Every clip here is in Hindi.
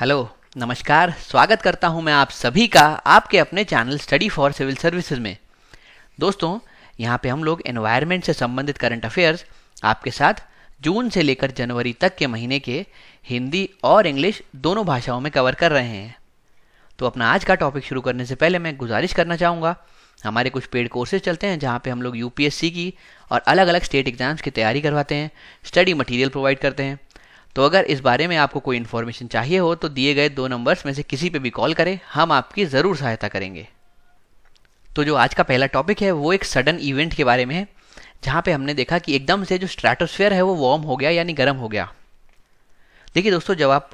हेलो नमस्कार स्वागत करता हूं मैं आप सभी का आपके अपने channel study for civil services में दोस्तों यहां पे हम लोग एनवायरनमेंट से संबंधित करंट अफेयर्स आपके साथ जून से लेकर जनवरी तक के महीने के हिंदी और इंग्लिश दोनों भाषाओं में कवर कर रहे हैं तो अपना आज का टॉपिक शुरू करने से पहले मैं गुजारिश करना चाहूँगा हमारे कुछ पेड कोर्सेज चलते हैं जहाँ पे हम लोग यूपीएससी की और अलग अलग स्टेट एग्ज़ाम्स की तैयारी करवाते हैं स्टडी मटेरियल प्रोवाइड करते हैं तो अगर इस बारे में आपको कोई इन्फॉर्मेशन चाहिए हो तो दिए गए दो नंबर्स में से किसी पे भी कॉल करें हम आपकी ज़रूर सहायता करेंगे तो जो आज का पहला टॉपिक है वो एक सडन इवेंट के बारे में है जहाँ पे हमने देखा कि एकदम से जो स्ट्रेटोस्फेयर है वो वार्म हो गया यानी गर्म हो गया देखिए दोस्तों जब आप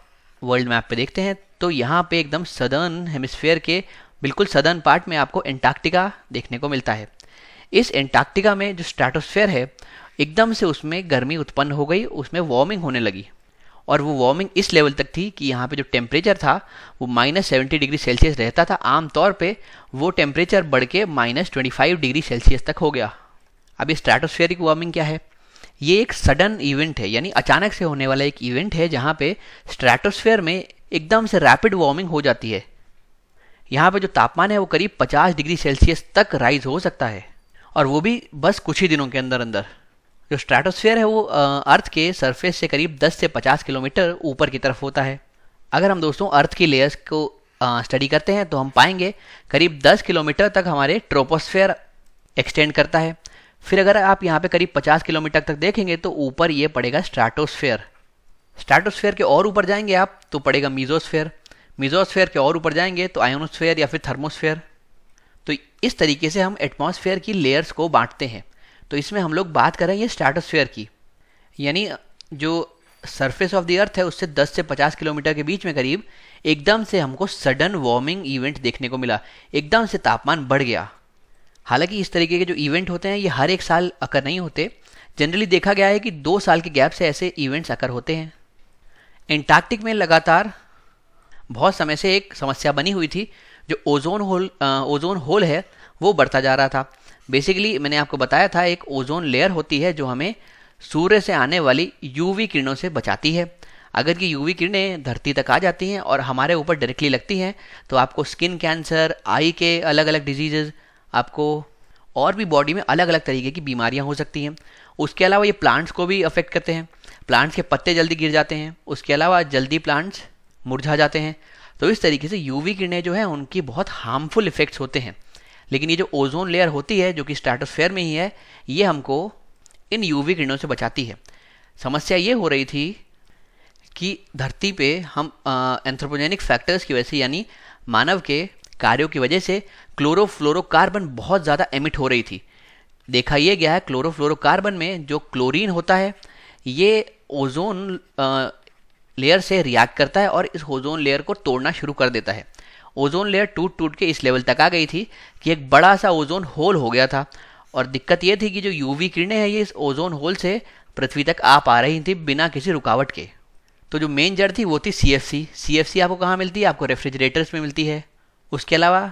वर्ल्ड मैप पे देखते हैं तो यहाँ पे एकदम सदर्न हेमिस्फेयर के बिल्कुल सदर्न पार्ट में आपको एंटार्क्टिका देखने को मिलता है इस एंटार्क्टिका में जो स्ट्रेटोस्फेयर है एकदम से उसमें गर्मी उत्पन्न हो गई उसमें वार्मिंग होने लगी और वो वार्मिंग इस लेवल तक थी कि यहाँ पे जो टेम्परेचर था वो माइनस सेवेंटी डिग्री सेल्सियस रहता था आमतौर पे वो टेम्परेचर बढ़ के minus twenty five degree Celsius तक हो गया अब ये स्ट्रेटोस्फेरिक वार्मिंग क्या है ये एक सडन इवेंट है यानी अचानक से होने वाला एक इवेंट है जहाँ पे स्ट्रेटोस्फेयर में एकदम से रैपिड वार्मिंग हो जाती है यहाँ पे जो तापमान है वो करीब 50 डिग्री सेल्सियस तक राइज हो सकता है और वो भी बस कुछ ही दिनों के अंदर अंदर जो स्ट्रेटोस्फेयर है वो अर्थ के सरफेस से करीब 10 से 50 किलोमीटर ऊपर की तरफ होता है अगर हम दोस्तों अर्थ की लेयर्स को स्टडी करते हैं तो हम पाएंगे करीब 10 किलोमीटर तक हमारे ट्रोपोस्फेयर एक्सटेंड करता है फिर अगर आप यहाँ पे करीब 50 किलोमीटर तक देखेंगे तो ऊपर ये पड़ेगा स्ट्राटोस्फेयर स्ट्राटोस्फेयर के और ऊपर जाएंगे आप तो पड़ेगा मीजोस्फेयर मीजोस्फेयर के और ऊपर जाएंगे तो आयोनोस्फेयर या फिर थर्मोस्फेयर तो इस तरीके से हम एटमोसफेयर की लेयर्स को बांटते हैं तो इसमें हम लोग बात कर रहे हैं ये स्ट्रेटोस्फेयर की यानी जो सरफेस ऑफ द अर्थ है उससे 10 से 50 किलोमीटर के बीच में करीब एकदम से हमको सडन वार्मिंग इवेंट देखने को मिला एकदम से तापमान बढ़ गया हालांकि इस तरीके के जो इवेंट होते हैं ये हर एक साल अकर नहीं होते जनरली देखा गया है कि दो साल के गैप से ऐसे इवेंट्स अकर होते हैं एंटार्क्टिक में लगातार बहुत समय से एक समस्या बनी हुई थी जो ओजोन होल ओजोन होल है वो बढ़ता जा रहा था बेसिकली मैंने आपको बताया था एक ओजोन लेयर होती है जो हमें सूर्य से आने वाली यूवी किरणों से बचाती है अगर ये यूवी किरणें धरती तक आ जाती हैं और हमारे ऊपर डायरेक्टली लगती हैं तो आपको स्किन कैंसर आई के अलग अलग डिजीजेज आपको और भी बॉडी में अलग अलग तरीके की बीमारियां हो सकती हैं उसके अलावा ये प्लांट्स को भी अफेक्ट करते हैं प्लांट्स के पत्ते जल्दी गिर जाते हैं उसके अलावा जल्दी प्लांट्स मुरझा जाते हैं तो इस तरीके से यूवी किरणें जो हैं उनकी बहुत हार्मफुल इफेक्ट्स होते हैं लेकिन ये जो ओजोन लेयर होती है जो कि स्ट्रेटोस्फेयर में ही है ये हमको इन यूवी किरणों से बचाती है समस्या ये हो रही थी कि धरती पे हम एंथ्रोपोजेनिक फैक्टर्स की वजह से यानी मानव के कार्यों की वजह से क्लोरोफ्लोरोकार्बन बहुत ज़्यादा एमिट हो रही थी देखा यह गया है क्लोरोफ्लोरोकार्बन में जो क्लोरीन होता है ये ओजोन लेयर से रिएक्ट करता है और इस ओजोन लेयर को तोड़ना शुरू कर देता है ओजोन लेयर टूट टूट के इस लेवल तक आ गई थी कि एक बड़ा सा ओजोन होल हो गया था और दिक्कत ये थी कि जो यूवी किरणें हैं ये इस ओजोन होल से पृथ्वी तक आ पा रही थी बिना किसी रुकावट के तो जो मेन जड़ थी वो थी सी एफ सी सी एफ सी आपको कहाँ मिलती है आपको रेफ्रिजरेटर्स में मिलती है उसके अलावा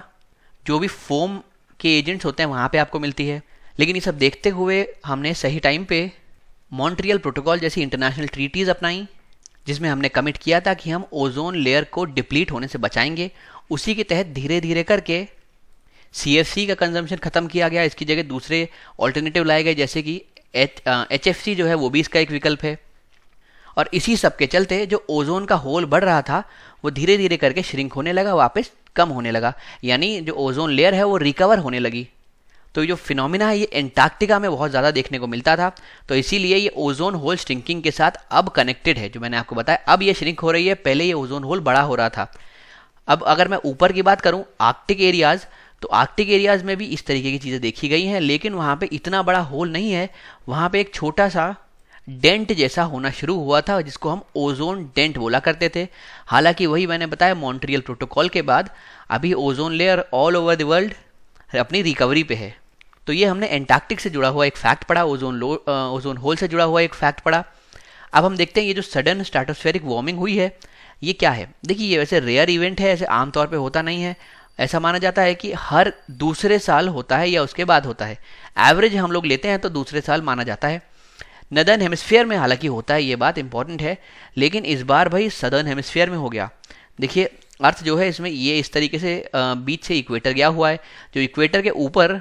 जो भी फोम के एजेंट्स होते हैं वहाँ पर आपको मिलती है लेकिन ये सब देखते हुए हमने सही टाइम पे मॉन्ट्रियल प्रोटोकॉल जैसी इंटरनेशनल ट्रीटीज़ अपनाई जिसमें हमने कमिट किया था कि हम ओजोन लेयर को डिप्लीट होने से बचाएंगे उसी के तहत धीरे धीरे करके सी का कंजम्पशन ख़त्म किया गया इसकी जगह दूसरे ऑल्टरनेटिव लाए गए जैसे कि एच एफ जो है वो भी इसका एक विकल्प है और इसी सब के चलते जो ओजोन का होल बढ़ रहा था वो धीरे धीरे करके श्रिंक होने लगा वापस कम होने लगा यानी जो ओजोन लेयर है वो रिकवर होने लगी तो ये जो फिनोमिना है ये एंटार्क्टिका में बहुत ज़्यादा देखने को मिलता था तो इसीलिए ये ओजोन होल श्रिंकिंग के साथ अब कनेक्टेड है जो मैंने आपको बताया अब ये श्रिंक हो रही है पहले ये ओजोन होल बड़ा हो रहा था अब अगर मैं ऊपर की बात करूं आर्कटिक एरियाज़ तो आर्कटिक एरियाज़ में भी इस तरीके की चीज़ें देखी गई हैं लेकिन वहाँ पे इतना बड़ा होल नहीं है वहाँ पे एक छोटा सा डेंट जैसा होना शुरू हुआ था जिसको हम ओजोन डेंट बोला करते थे हालांकि वही मैंने बताया मॉन्ट्रियल प्रोटोकॉल के बाद अभी ozone layer all over the world अपनी रिकवरी पे है तो ये हमने एंटार्क्टिक से जुड़ा हुआ एक फैक्ट पढ़ा ओजोन लो ओजोन होल से जुड़ा हुआ एक फैक्ट पढ़ा अब हम देखते हैं ये जो सडन स्ट्रेटोस्फेरिक वार्मिंग हुई है ये क्या है देखिए ये वैसे रेयर इवेंट है ऐसे आमतौर पर होता नहीं है ऐसा माना जाता है कि हर दूसरे साल होता है या उसके बाद होता है एवरेज हम लोग लेते हैं तो दूसरे साल माना जाता है नदर्न हेमिस्फीयर में हालांकि होता है ये बात इंपॉर्टेंट है लेकिन इस बार भाई सदर्न हेमिस्फीयर में हो गया देखिए अर्थ जो है इसमें ये इस तरीके से बीच से इक्वेटर गया हुआ है जो इक्वेटर के ऊपर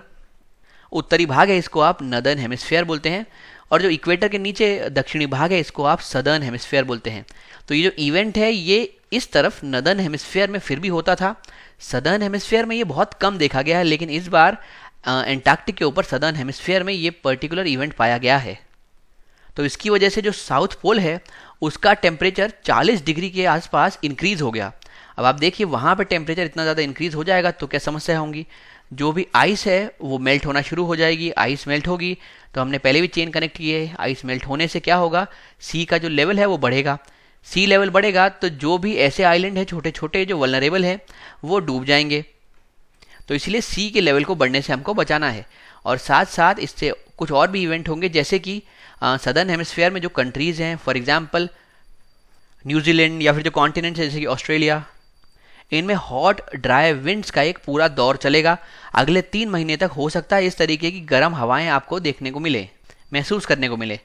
उत्तरी भाग है इसको आप नदर्न हेमिस्फीयर बोलते हैं और जो इक्वेटर के नीचे दक्षिणी भाग है इसको आप सदर्न हेमिस्फीयर बोलते हैं तो ये जो इवेंट है ये इस तरफ नदन हेमिस्फीयर में फिर भी होता था सदर्न हेमिस्फीयर में ये बहुत कम देखा गया है लेकिन इस बार एंटार्क्टिक के ऊपर सदर्न हेमिस्फीयर में ये पर्टिकुलर इवेंट पाया गया है तो इसकी वजह से जो साउथ पोल है उसका टेम्परेचर 40 डिग्री के आसपास इंक्रीज़ हो गया अब आप देखिए वहाँ पर टेम्परेचर इतना ज़्यादा इंक्रीज़ हो जाएगा तो क्या समस्या होंगी जो भी आइस है वो मेल्ट होना शुरू हो जाएगी आइस मेल्ट होगी तो हमने पहले भी चेन कनेक्ट किए आइस मेल्ट होने से क्या होगा सी का जो लेवल है वो बढ़ेगा सी लेवल बढ़ेगा तो जो भी ऐसे आइलैंड हैं छोटे छोटे जो वलनरेबल हैं वो डूब जाएंगे तो इसलिए सी के लेवल को बढ़ने से हमको बचाना है और साथ साथ इससे कुछ और भी इवेंट होंगे जैसे कि सदर्न हेमस्फेयर में जो कंट्रीज़ हैं फॉर एग्ज़ाम्पल न्यूजीलैंड या फिर जो कॉन्टिनेंट्स हैं जैसे कि ऑस्ट्रेलिया इनमें हॉट ड्राई विंड्स का एक पूरा दौर चलेगा अगले तीन महीने तक हो सकता है इस तरीके की गर्म हवाएं आपको देखने को मिले महसूस करने को मिले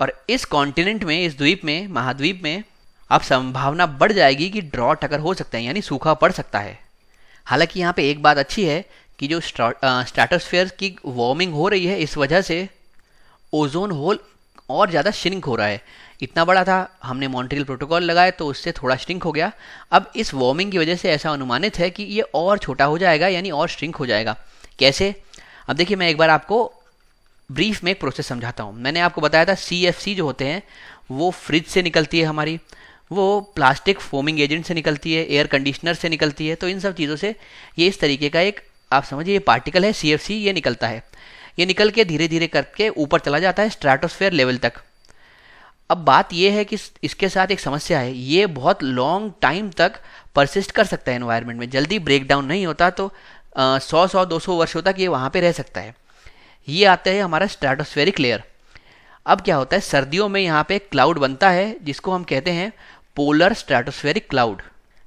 और इस कॉन्टिनेंट में इस द्वीप में महाद्वीप में अब संभावना बढ़ जाएगी कि ड्रॉट अगर हो सकता है यानी सूखा पड़ सकता है हालांकि यहाँ पे एक बात अच्छी है कि जो स्ट्रेटोस्फेयर की वार्मिंग हो रही है इस वजह से ओजोन होल और ज़्यादा श्रिंक हो रहा है इतना बड़ा था हमने मॉन्ट्रियल प्रोटोकॉल लगाया तो उससे थोड़ा श्रिंक हो गया अब इस वार्मिंग की वजह से ऐसा अनुमानित है कि ये और छोटा हो जाएगा यानी और श्रिंक हो जाएगा कैसे अब देखिए मैं एक बार आपको ब्रीफ में एक प्रोसेस समझाता हूँ मैंने आपको बताया था सी जो होते हैं वो फ्रिज से निकलती है हमारी वो प्लास्टिक फोमिंग एजेंट से निकलती है एयर कंडीशनर से निकलती है तो इन सब चीज़ों से ये इस तरीके का एक आप समझिए ये पार्टिकल है सी ये निकलता है ये निकल के धीरे धीरे करके ऊपर चला जाता है स्ट्रेटोस्फेयर लेवल तक अब बात यह है कि इसके साथ एक समस्या है ये बहुत लॉन्ग टाइम तक परसिस्ट कर सकता है इन्वायरमेंट में जल्दी ब्रेक डाउन नहीं होता तो सौ सौ दो सौ वर्षों तक ये वहाँ पर रह सकता है ये आता है हमारा स्ट्रेटोस्फेरिक लेयर अब क्या होता है सर्दियों में यहाँ पे क्लाउड बनता है जिसको हम कहते हैं पोलर स्ट्रेटोस्फेरिक क्लाउड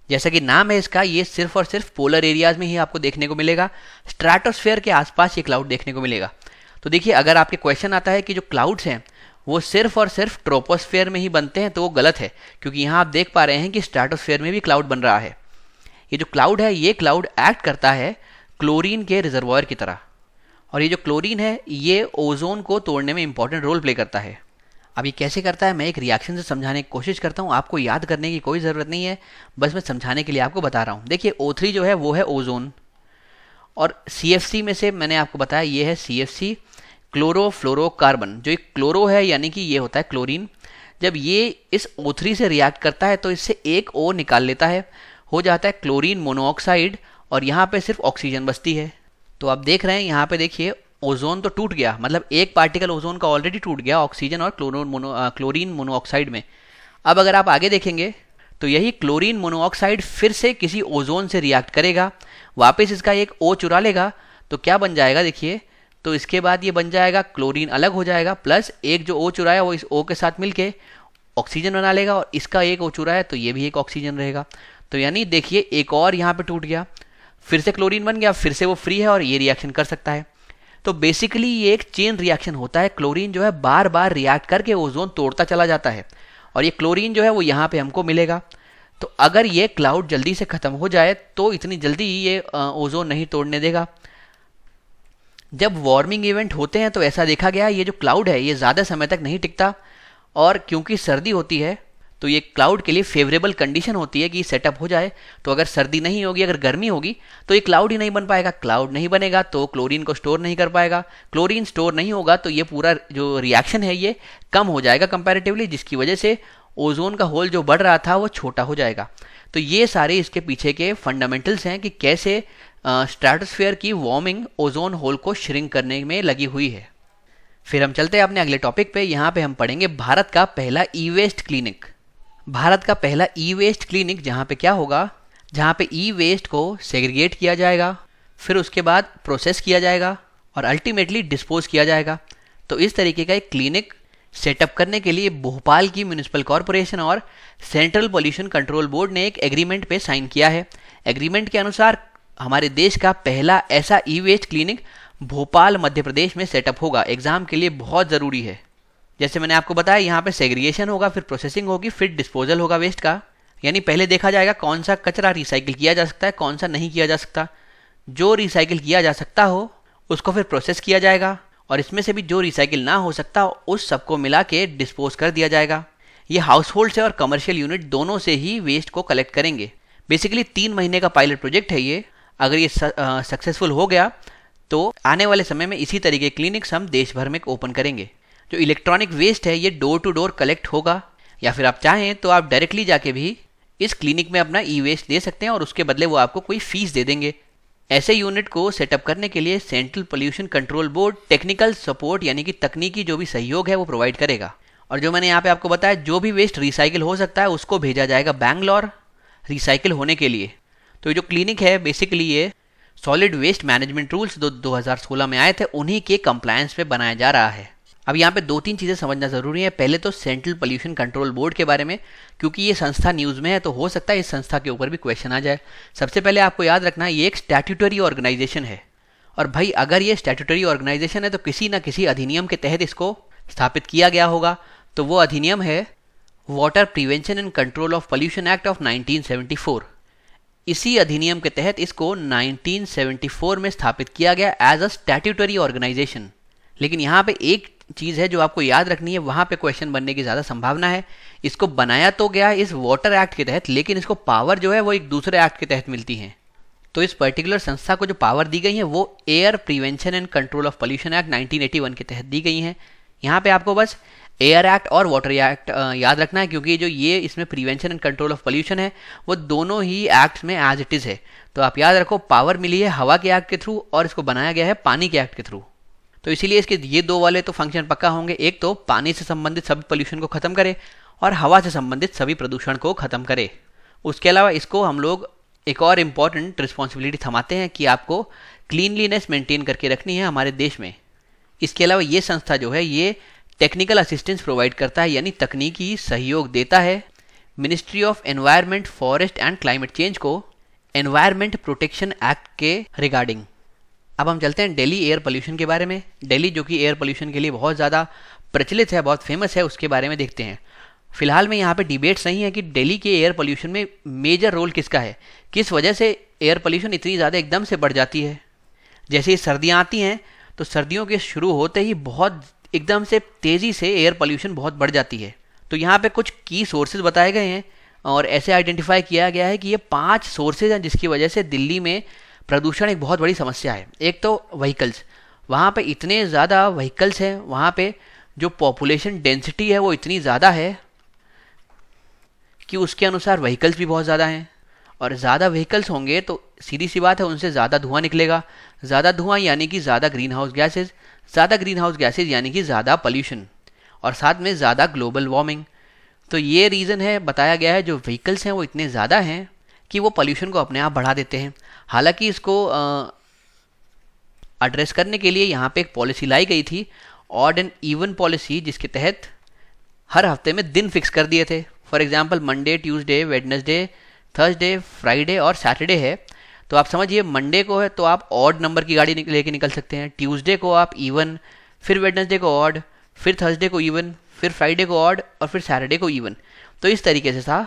जैसा कि नाम है इसका ये सिर्फ और सिर्फ पोलर एरियाज में ही आपको देखने को मिलेगा स्ट्रेटोस्फेयर के आसपास ये क्लाउड देखने को मिलेगा तो देखिए अगर आपके क्वेश्चन आता है कि जो क्लाउड्स हैं वो सिर्फ और सिर्फ ट्रोपोस्फेयर में ही बनते हैं तो वो गलत है क्योंकि यहाँ आप देख पा रहे हैं कि स्ट्रेटोस्फेयर में भी क्लाउड बन रहा है ये जो क्लाउड है ये क्लाउड एक्ट करता है क्लोरीन के रिजर्वॉयर की तरह और ये जो क्लोरीन है ये ओजोन को तोड़ने में इंपॉर्टेंट रोल प्ले करता है अब ये कैसे करता है मैं एक रिएक्शन से समझाने की कोशिश करता हूँ आपको याद करने की कोई ज़रूरत नहीं है बस मैं समझाने के लिए आपको बता रहा हूँ देखिए ओ जो है वो है ओजोन और सी में से मैंने आपको बताया ये है सी एफ सी क्लोरोफ्लोरोकार्बन जो एक क्लोरो है यानी कि ये होता है क्लोरीन जब ये इस ओ से रिएक्ट करता है तो इससे एक ओ निकाल लेता है हो जाता है क्लोरीन मोनोऑक्साइड और यहाँ पे सिर्फ ऑक्सीजन बचती है तो आप देख रहे हैं यहाँ पे देखिए ओजोन तो टूट गया मतलब एक पार्टिकल ओजोन का ऑलरेडी टूट गया ऑक्सीजन और क्लोरो मोनो क्लोरीन मोनोऑक्साइड में अब अगर आप आगे देखेंगे तो यही क्लोरीन मोनोऑक्साइड फिर से किसी ओजोन से रिएक्ट करेगा वापस इसका एक ओ चुरा लेगा तो क्या बन जाएगा देखिए तो इसके बाद ये बन जाएगा क्लोरीन अलग हो जाएगा प्लस एक जो ओ चुराया वो इस ओ के साथ मिलके ऑक्सीजन बना लेगा और इसका एक ओ चुराया तो ये भी एक ऑक्सीजन रहेगा तो यानी देखिए एक और यहाँ पे टूट गया फिर से क्लोरीन बन गया फिर से वो फ्री है और ये रिएक्शन कर सकता है तो बेसिकली ये एक चेन रिएक्शन होता है क्लोरीन जो है बार बार रिएक्ट करके ओजोन तोड़ता चला जाता है और ये क्लोरीन जो है वो यहाँ पे हमको मिलेगा तो अगर ये क्लाउड जल्दी से ख़त्म हो जाए तो इतनी जल्दी ये ओजोन नहीं तोड़ने देगा जब वार्मिंग इवेंट होते हैं तो ऐसा देखा गया ये जो क्लाउड है ये ज़्यादा समय तक नहीं टिकता और क्योंकि सर्दी होती है तो ये क्लाउड के लिए फेवरेबल कंडीशन होती है कि सेटअप हो जाए तो अगर सर्दी नहीं होगी अगर गर्मी होगी तो ये क्लाउड ही नहीं बन पाएगा क्लाउड नहीं बनेगा तो क्लोरीन को स्टोर नहीं कर पाएगा क्लोरीन स्टोर नहीं होगा तो ये पूरा जो रिएक्शन है ये कम हो जाएगा कंपेरेटिवली जिसकी वजह से ओजोन का होल जो बढ़ रहा था वो छोटा हो जाएगा तो ये सारे इसके पीछे के फंडामेंटल्स हैं कि कैसे स्ट्रेटोस्फेयर की वार्मिंग ओजोन होल को श्रिंक करने में लगी हुई है फिर हम चलते हैं अपने अगले टॉपिक पे यहाँ पे हम पढ़ेंगे भारत का पहला ई वेस्ट क्लिनिक भारत का पहला ई वेस्ट क्लिनिक जहाँ पे क्या होगा जहाँ पे ई वेस्ट को सेग्रीगेट किया जाएगा फिर उसके बाद प्रोसेस किया जाएगा और अल्टीमेटली डिस्पोज किया जाएगा तो इस तरीके का एक क्लिनिक सेटअप करने के लिए भोपाल की म्यूनिसिपल कॉरपोरेशन और सेंट्रल पोल्यूशन कंट्रोल बोर्ड ने एक एग्रीमेंट पे साइन किया है एग्रीमेंट के अनुसार हमारे देश का पहला ऐसा e waste clinic Bhopal Madhya Pradesh में सेटअप होगा एग्ज़ाम के लिए बहुत ज़रूरी है जैसे मैंने आपको बताया यहाँ पे सेग्रीगेशन होगा फिर प्रोसेसिंग होगी फिर डिस्पोजल होगा वेस्ट का यानी पहले देखा जाएगा कौन सा कचरा रिसाइकिल किया जा सकता है कौन सा नहीं किया जा सकता जो रिसाइकिल किया जा सकता हो उसको फिर प्रोसेस किया जाएगा और इसमें से भी जो रिसाइकिल ना हो सकता हो उस सबको मिला के डिस्पोज कर दिया जाएगा ये हाउस होल्ड से और कमर्शियल यूनिट दोनों से ही वेस्ट को कलेक्ट करेंगे बेसिकली तीन महीने का पायलट प्रोजेक्ट है ये अगर ये सक्सेसफुल हो गया तो आने वाले समय में इसी तरीके क्लिनिक्स हम देश भर में ओपन करेंगे जो इलेक्ट्रॉनिक वेस्ट है ये डोर टू डोर कलेक्ट होगा या फिर आप चाहें तो आप डायरेक्टली जाके भी इस क्लिनिक में अपना ई वेस्ट दे सकते हैं और उसके बदले वो आपको कोई फीस दे देंगे ऐसे यूनिट को सेटअप करने के लिए central pollution control board technical support यानी कि तकनीकी जो भी सहयोग है वो प्रोवाइड करेगा और जो मैंने यहाँ पे आपको बताया जो भी वेस्ट रिसाइकिल हो सकता है उसको भेजा जाएगा बैंगलोर रिसाइकिल होने के लिए तो ये जो क्लिनिक है बेसिकली ये सॉलिड वेस्ट मैनेजमेंट रूल्स दो 2016 में आए थे उन्हीं के कंप्लायंस पे बनाया जा रहा है अब यहाँ पे दो तीन चीज़ें समझना ज़रूरी है पहले तो सेंट्रल पोल्यूशन कंट्रोल बोर्ड के बारे में क्योंकि ये संस्था न्यूज़ में है तो हो सकता है इस संस्था के ऊपर भी क्वेश्चन आ जाए सबसे पहले आपको याद रखना ये एक स्टैट्यूटरी ऑर्गेनाइजेशन है और भाई अगर ये स्टैट्यूटरी ऑर्गेनाइजेशन है तो किसी ना किसी अधिनियम के तहत इसको स्थापित किया गया होगा तो वो अधिनियम है water prevention and control of pollution act of 1974 इसी अधिनियम के तहत इसको 1974 में स्थापित किया गया एज अ स्टैट्यूटरी ऑर्गेनाइजेशन लेकिन यहाँ पे एक चीज़ है जो आपको याद रखनी है वहां पे क्वेश्चन बनने की ज़्यादा संभावना है इसको बनाया तो गया इस वाटर एक्ट के तहत लेकिन इसको पावर जो है वो एक दूसरे एक्ट के तहत मिलती है तो इस पर्टिकुलर संस्था को जो पावर दी गई है वो air prevention and control of pollution act nineteen के तहत दी गई है यहाँ पे आपको बस एयर एक्ट और वाटर एक्ट याद रखना है क्योंकि जो ये इसमें prevention and control of pollution है वो दोनों ही एक्ट में एज इट इज़ है तो आप याद रखो पावर मिली है हवा के एक्ट के थ्रू और इसको बनाया गया है पानी के एक्ट के थ्रू तो इसीलिए इसके ये दो वाले तो फंक्शन पक्का होंगे एक तो पानी से संबंधित सभी पोल्यूशन को ख़त्म करे और हवा से संबंधित सभी प्रदूषण को ख़त्म करे उसके अलावा इसको हम लोग एक और इम्पॉर्टेंट रिस्पॉन्सिबिलिटी थमाते हैं कि आपको क्लीनलीनेस मेंटेन करके रखनी है हमारे देश में इसके अलावा ये संस्था जो है ये टेक्निकल असिस्टेंस प्रोवाइड करता है यानी तकनीकी सहयोग देता है ministry of environment forest and climate change को एनवायरमेंट प्रोटेक्शन एक्ट के रिगार्डिंग अब हम चलते हैं डेली एयर पोल्यूशन के बारे में डेली जो कि एयर पोल्यूशन के लिए बहुत ज़्यादा प्रचलित है बहुत फेमस है उसके बारे में देखते हैं फिलहाल में यहाँ पे डिबेट्स नहीं है कि दिल्ली के एयर पोल्यूशन में मेजर रोल किसका है किस वजह से एयर पोल्यूशन इतनी ज़्यादा एकदम से बढ़ जाती है जैसे ही सर्दियाँ आती हैं तो सर्दियों के शुरू होते ही बहुत एकदम से तेज़ी से एयर पोल्यूशन बहुत बढ़ जाती है तो यहाँ पे कुछ की सोर्सेज बताए गए हैं और ऐसे आइडेंटिफाई किया गया है कि ये पाँच सोर्सेज हैं जिसकी वजह से दिल्ली में प्रदूषण एक बहुत बड़ी समस्या है एक तो व्हीकल्स वहाँ पे इतने ज़्यादा व्हीकल्स हैं वहाँ पे जो पॉपुलेशन डेंसिटी है वो इतनी ज़्यादा है कि उसके अनुसार व्हीकल्स भी बहुत ज़्यादा हैं और ज़्यादा व्हीकल्स होंगे तो सीधी सी बात है उनसे ज़्यादा धुआं निकलेगा ज़्यादा धुआं यानी कि ज़्यादा ग्रीन हाउस गैसेज ज़्यादा ग्रीन हाउस गैसेज यानी कि ज़्यादा पॉल्यूशन और साथ में ज़्यादा ग्लोबल वार्मिंग तो ये रीज़न है बताया गया है जो व्हीकल्स हैं वो इतने ज़्यादा हैं कि वो पॉल्यूशन को अपने आप बढ़ा देते हैं हालांकि इसको एड्रेस करने के लिए यहाँ पे एक पॉलिसी लाई गई थी ऑड एंड ईवन पॉलिसी जिसके तहत हर हफ्ते में दिन फिक्स कर दिए थे for example Monday Tuesday Wednesday Thursday Friday और सैटरडे है तो आप समझिए मंडे को है तो आप ऑड नंबर की गाड़ी लेके निकल सकते हैं ट्यूसडे को आप इवन फिर वेडनेसडे को ऑड फिर थर्सडे को इवन फिर फ्राइडे को ऑड और फिर सैटरडे को इवन तो इस तरीके से था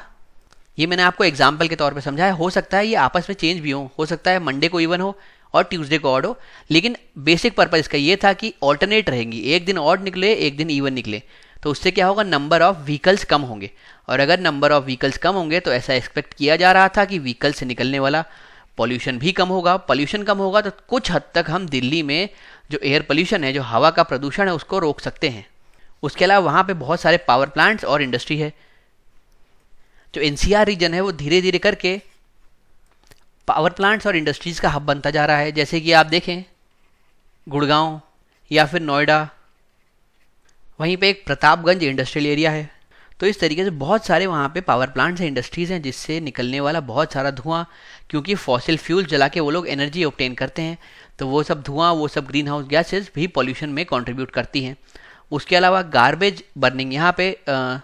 ये मैंने आपको एग्जाम्पल के तौर पर समझाया हो सकता है ये आपस में चेंज भी हो हो सकता है मंडे को इवन हो और ट्यूसडे को ऑड हो लेकिन बेसिक पर्पज इसका ये था कि ऑल्टरनेट रहेंगी एक दिन ऑड निकले एक दिन इवन निकले तो उससे क्या होगा नंबर ऑफ व्हीकल्स कम होंगे और अगर नंबर ऑफ व्हीकल्स कम होंगे तो ऐसा एक्सपेक्ट किया जा रहा था कि व्हीकल से निकलने वाला पॉल्यूशन भी कम होगा पॉल्यूशन कम होगा तो कुछ हद तक हम दिल्ली में जो एयर पॉल्यूशन है जो हवा का प्रदूषण है उसको रोक सकते हैं उसके अलावा वहाँ पे बहुत सारे पावर प्लांट्स और इंडस्ट्री है जो एनसीआर रीजन है वो धीरे धीरे करके पावर प्लांट्स और इंडस्ट्रीज़ का हब बनता जा रहा है जैसे कि आप देखें गुड़गांव या फिर नोएडा वहीं पे एक प्रतापगंज इंडस्ट्रियल एरिया है तो इस तरीके से बहुत सारे वहाँ पे पावर प्लांट्स हैं इंडस्ट्रीज़ हैं जिससे निकलने वाला बहुत सारा धुआं क्योंकि फॉसिल फ्यूल जला के वो लोग एनर्जी ऑप्टेन करते हैं तो वो सब धुआं वो सब ग्रीन हाउस गैसेज भी पॉल्यूशन में कॉन्ट्रीब्यूट करती हैं उसके अलावा गार्बेज बर्निंग यहाँ पे आ,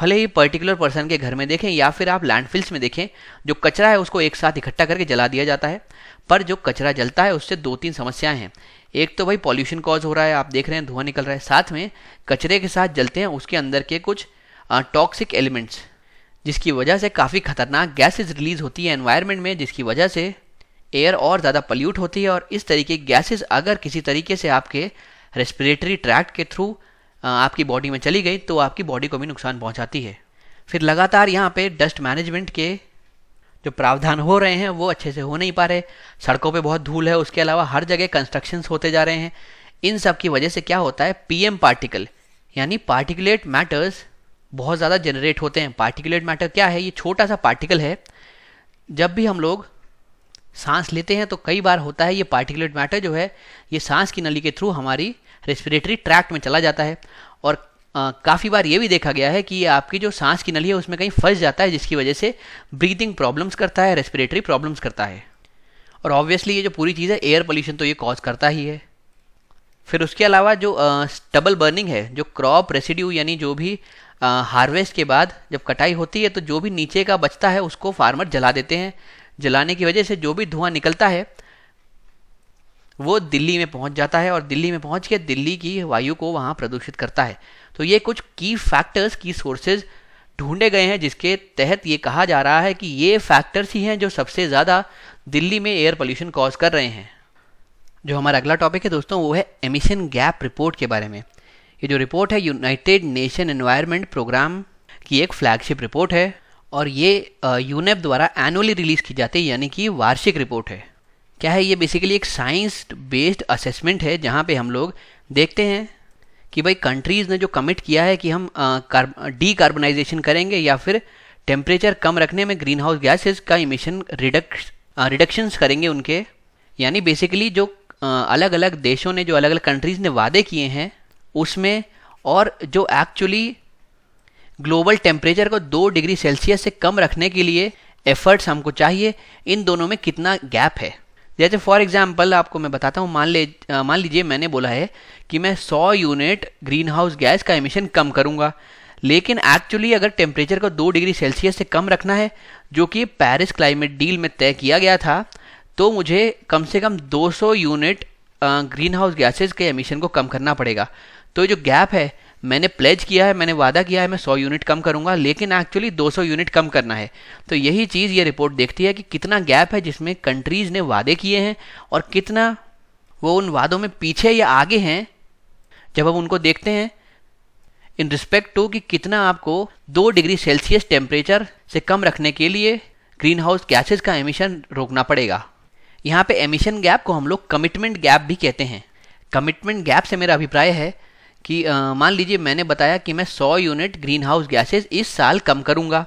भले ही पर्टिकुलर पर्सन के घर में देखें या फिर आप लैंडफिल्स में देखें जो कचरा है उसको एक साथ इकट्ठा करके जला दिया जाता है पर जो कचरा जलता है उससे दो तीन समस्याएं हैं एक तो भाई पॉल्यूशन कॉज हो रहा है आप देख रहे हैं धुआं निकल रहा है साथ में कचरे के साथ जलते हैं उसके अंदर के कुछ टॉक्सिक एलिमेंट्स जिसकी वजह से काफ़ी खतरनाक गैसेज रिलीज होती है एनवायरनमेंट में जिसकी वजह से एयर और ज़्यादा पल्यूट होती है और इस तरीके गैसेज अगर किसी तरीके से आपके रेस्पिरेटरी ट्रैक्ट के थ्रू आपकी बॉडी में चली गई तो आपकी बॉडी को भी नुकसान पहुंचाती है फिर लगातार यहाँ पे डस्ट मैनेजमेंट के जो प्रावधान हो रहे हैं वो अच्छे से हो नहीं पा रहे सड़कों पे बहुत धूल है उसके अलावा हर जगह कंस्ट्रक्शंस होते जा रहे हैं इन सब की वजह से क्या होता है पीएम पार्टिकल यानी पार्टिकुलेट मैटर्स बहुत ज़्यादा जनरेट होते हैं पार्टिकुलेट मैटर क्या है ये छोटा सा पार्टिकल है जब भी हम लोग सांस लेते हैं तो कई बार होता है ये पार्टिकुलेट मैटर जो है ये सांस की नली के थ्रू हमारी रेस्पिरेटरी ट्रैक्ट में चला जाता है और काफ़ी बार ये भी देखा गया है कि आपकी जो सांस की नली है उसमें कहीं फंस जाता है जिसकी वजह से ब्रीदिंग प्रॉब्लम्स करता है रेस्पिरेटरी प्रॉब्लम्स करता है और ऑब्वियसली ये जो पूरी चीज़ है एयर पोल्यूशन तो ये कॉज करता ही है फिर उसके अलावा जो स्टबल बर्निंग है जो क्रॉप रेसिड्यू यानी जो भी हार्वेस्ट के बाद जब कटाई होती है तो जो भी नीचे का बचता है उसको फार्मर जला देते हैं जलाने की वजह से जो भी धुआं निकलता है वो दिल्ली में पहुंच जाता है और दिल्ली में पहुंच के दिल्ली की वायु को वहाँ प्रदूषित करता है तो ये कुछ की फैक्टर्स की सोर्सेज ढूंढे गए हैं जिसके तहत ये कहा जा रहा है कि ये फैक्टर्स ही हैं जो सबसे ज़्यादा दिल्ली में एयर पोल्यूशन कॉज कर रहे हैं जो हमारा अगला टॉपिक है दोस्तों वो है एमिशन गैप रिपोर्ट के बारे में ये जो रिपोर्ट है यूनाइटेड नेशन एनवायरमेंट प्रोग्राम की एक फ्लैगशिप रिपोर्ट है और ये यूनेप द्वारा एनुअली रिलीज़ की जाती है यानी कि वार्षिक रिपोर्ट है क्या है ये बेसिकली एक साइंस बेस्ड असेसमेंट है जहाँ पे हम लोग देखते हैं कि भाई कंट्रीज़ ने जो कमिट किया है कि हम डी कार्बनाइजेशन करेंगे या फिर टेम्परेचर कम रखने में ग्रीन हाउस गैसेज का इमिशन रिडक्स रिडक्शंस करेंगे उनके यानी बेसिकली जो अलग अलग देशों ने जो अलग अलग कंट्रीज़ ने वादे किए हैं उसमें और जो एक्चुअली ग्लोबल टेम्परेचर को दो डिग्री सेल्सियस से कम रखने के लिए एफर्ट्स हमको चाहिए इन दोनों में कितना गैप है जैसे फॉर एग्जाम्पल आपको मैं बताता हूँ मान ले मान लीजिए मैंने बोला है कि मैं 100 यूनिट ग्रीन हाउस गैस का एमिशन कम करूँगा लेकिन एक्चुअली अगर टेम्परेचर को दो डिग्री सेल्सियस से कम रखना है जो कि पेरिस क्लाइमेट डील में तय किया गया था तो मुझे कम से कम 200 यूनिट ग्रीन हाउस गैसेज के एमिशन को कम करना पड़ेगा तो जो गैप है मैंने प्लेज किया है मैंने वादा किया है मैं 100 यूनिट कम करूंगा लेकिन एक्चुअली 200 यूनिट कम करना है तो यही चीज़ ये रिपोर्ट देखती है कि कितना गैप है जिसमें कंट्रीज़ ने वादे किए हैं और कितना वो उन वादों में पीछे या आगे हैं जब हम उनको देखते हैं इन रिस्पेक्ट टू कि कितना आपको दो डिग्री सेल्सियस टेम्परेचर से कम रखने के लिए ग्रीन हाउस गैसेज का एमिशन रोकना पड़ेगा यहाँ पे एमिशन गैप को हम लोग कमिटमेंट गैप भी कहते हैं कमिटमेंट गैप से मेरा अभिप्राय है कि मान लीजिए मैंने बताया कि मैं 100 यूनिट ग्रीन हाउस गैसेज इस साल कम करूँगा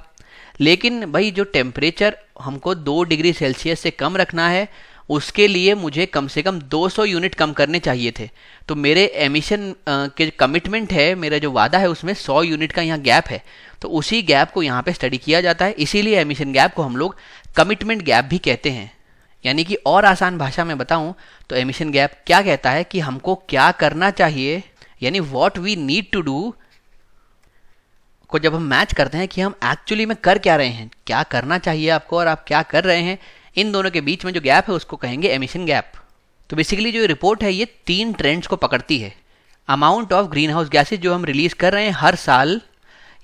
लेकिन भाई जो टेम्परेचर हमको दो डिग्री सेल्सियस से कम रखना है उसके लिए मुझे कम से कम 200 यूनिट कम करने चाहिए थे तो मेरे एमिशन के कमिटमेंट है मेरा जो वादा है उसमें 100 यूनिट का यहाँ गैप है तो उसी गैप को यहाँ पे स्टडी किया जाता है इसीलिए एमिशन गैप को हम लोग कमिटमेंट गैप भी कहते हैं यानी कि और आसान भाषा में बताऊँ तो एमिशन गैप क्या कहता है कि हमको क्या करना चाहिए यानी what we need to do को जब हम मैच करते हैं कि हम एक्चुअली में कर क्या रहे हैं क्या करना चाहिए आपको और आप क्या कर रहे हैं इन दोनों के बीच में जो गैप है उसको कहेंगे एमिशन गैप तो बेसिकली जो रिपोर्ट है ये तीन ट्रेंड्स को पकड़ती है amount of greenhouse gases जो हम रिलीज कर रहे हैं हर साल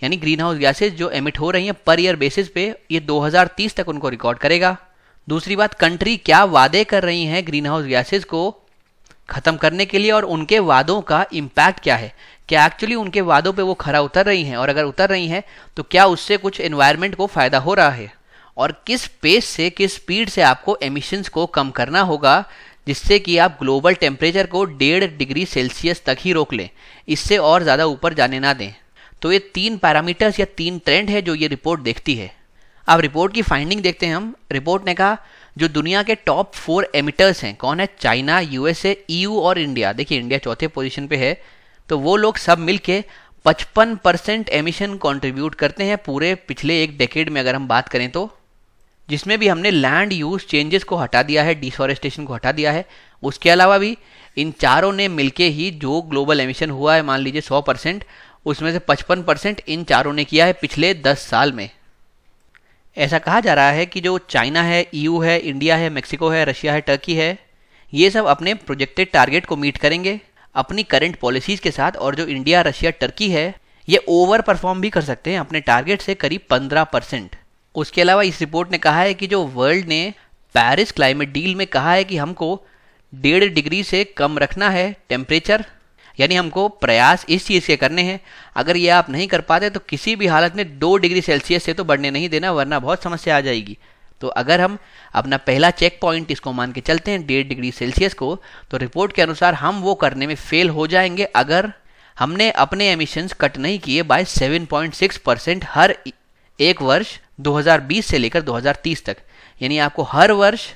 यानी ग्रीन हाउस गैसेज जो एमिट हो रही हैं पर ईयर बेसिस पे ये 2030 तक उनको रिकॉर्ड करेगा दूसरी बात कंट्री क्या वादे कर रही हैं ग्रीन हाउस गैसेज को ख़त्म करने के लिए और उनके वादों का इम्पैक्ट क्या है क्या एक्चुअली उनके वादों पे वो खरा उतर रही हैं और अगर उतर रही हैं तो क्या उससे कुछ एनवायरनमेंट को फ़ायदा हो रहा है और किस पेस से किस स्पीड से आपको एमिशंस को कम करना होगा जिससे कि आप ग्लोबल टेम्परेचर को डेढ़ डिग्री सेल्सियस तक ही रोक लें इससे और ज़्यादा ऊपर जाने ना दें तो ये तीन पैरामीटर्स या तीन ट्रेंड है जो ये रिपोर्ट देखती है अब रिपोर्ट की फाइंडिंग देखते हैं हम रिपोर्ट ने कहा जो दुनिया के टॉप फोर एमिटर्स हैं कौन है चाइना यूएसए ईयू और इंडिया देखिए इंडिया चौथे पोजीशन पे है तो वो लोग सब मिल के पचपन परसेंट एमिशन कॉन्ट्रीब्यूट करते हैं पूरे पिछले एक डेकेड में अगर हम बात करें तो जिसमें भी हमने लैंड यूज चेंजेस को हटा दिया है डिफॉरेस्टेशन को हटा दिया है उसके अलावा भी इन चारों ने मिलके ही जो ग्लोबल एमिशन हुआ है मान लीजिए 100 परसेंट उसमें से 55 परसेंट इन चारों ने किया है पिछले 10 साल में ऐसा कहा जा रहा है कि जो चाइना है ईयू है इंडिया है मेक्सिको है रशिया है टर्की है ये सब अपने प्रोजेक्टेड टारगेट को मीट करेंगे अपनी करंट पॉलिसीज़ के साथ और जो इंडिया रशिया टर्की है ये ओवर परफॉर्म भी कर सकते हैं अपने टारगेट से करीब पंद्रह परसेंट उसके अलावा इस रिपोर्ट ने कहा है कि जो वर्ल्ड ने पेरिस क्लाइमेट डील में कहा है कि हमको डेढ़ डिग्री से कम रखना है टेम्परेचर यानी हमको प्रयास इस चीज़ के करने हैं अगर ये आप नहीं कर पाते तो किसी भी हालत में दो डिग्री सेल्सियस से तो बढ़ने नहीं देना वरना बहुत समस्या आ जाएगी तो अगर हम अपना पहला चेक पॉइंट इसको मान के चलते हैं डेढ़ डिग्री सेल्सियस को तो रिपोर्ट के अनुसार हम वो करने में फेल हो जाएंगे अगर हमने अपने एमिशंस कट नहीं किए बाय 7.6 परसेंट हर एक वर्ष 2020 से लेकर 2030 तक यानी आपको हर वर्ष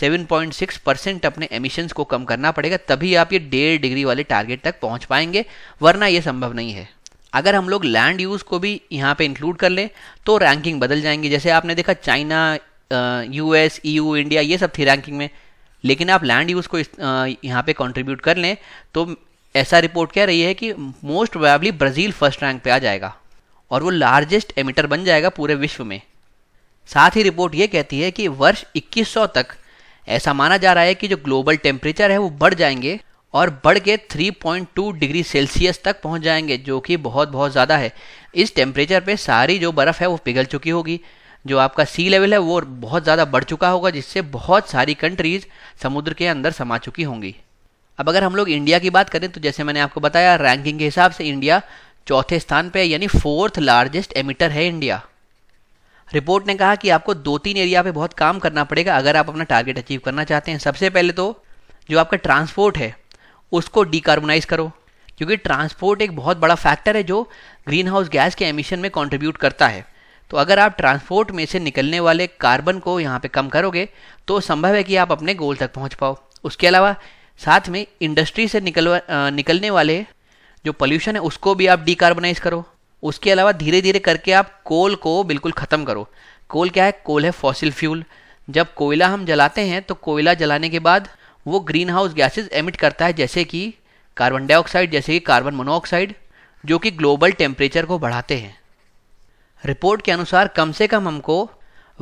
7.6 परसेंट अपने एमिशंस को कम करना पड़ेगा तभी आप ये डेढ़ डिग्री वाले टारगेट तक पहुंच पाएंगे वरना ये संभव नहीं है अगर हम लोग लैंड यूज़ को भी यहाँ पे इंक्लूड कर लें तो रैंकिंग बदल जाएंगी जैसे आपने देखा चाइना यूएस ईयू इंडिया ये सब थी रैंकिंग में लेकिन आप लैंड यूज़ को यहाँ पे कंट्रीब्यूट कर लें तो ऐसा रिपोर्ट कह रही है कि most probably Brazil first rank पे आ जाएगा और वो लार्जेस्ट एमिटर बन जाएगा पूरे विश्व में साथ ही रिपोर्ट ये कहती है कि वर्ष 2100 तक ऐसा माना जा रहा है कि जो ग्लोबल टेम्परेचर है वो बढ़ जाएंगे और बढ़ के 3.2 डिग्री सेल्सियस तक पहुंच जाएंगे जो कि बहुत बहुत ज़्यादा है इस टेम्परेचर पे सारी जो बर्फ़ है वो पिघल चुकी होगी जो आपका सी लेवल है वो बहुत ज़्यादा बढ़ चुका होगा जिससे बहुत सारी कंट्रीज़ समुद्र के अंदर समा चुकी होंगी अब अगर हम लोग इंडिया की बात करें तो जैसे मैंने आपको बताया रैंकिंग के हिसाब से इंडिया चौथे स्थान पर यानी फोर्थ लार्जेस्ट एमिटर है इंडिया रिपोर्ट ने कहा कि आपको दो तीन एरिया पे बहुत काम करना पड़ेगा अगर आप अपना टारगेट अचीव करना चाहते हैं सबसे पहले तो जो आपका ट्रांसपोर्ट है उसको डिकार्बोनाइज करो क्योंकि ट्रांसपोर्ट एक बहुत बड़ा फैक्टर है जो ग्रीन हाउस गैस के एमिशन में कॉन्ट्रीब्यूट करता है तो अगर आप ट्रांसपोर्ट में से निकलने वाले कार्बन को यहाँ पे कम करोगे तो संभव है कि आप अपने गोल तक पहुँच पाओ उसके अलावा साथ में इंडस्ट्री से निकल निकलने वाले जो पॉल्यूशन है उसको भी आप डिकार्बोनाइज करो उसके अलावा धीरे धीरे करके आप कोल को बिल्कुल ख़त्म करो कोल क्या है कोल है फॉसिल फ्यूल जब कोयला हम जलाते हैं तो कोयला जलाने के बाद वो ग्रीन हाउस गैसेज एमिट करता है जैसे कि कार्बन डाइऑक्साइड जैसे कि कार्बन मोनोऑक्साइड जो कि ग्लोबल टेम्परेचर को बढ़ाते हैं रिपोर्ट के अनुसार कम से कम हमको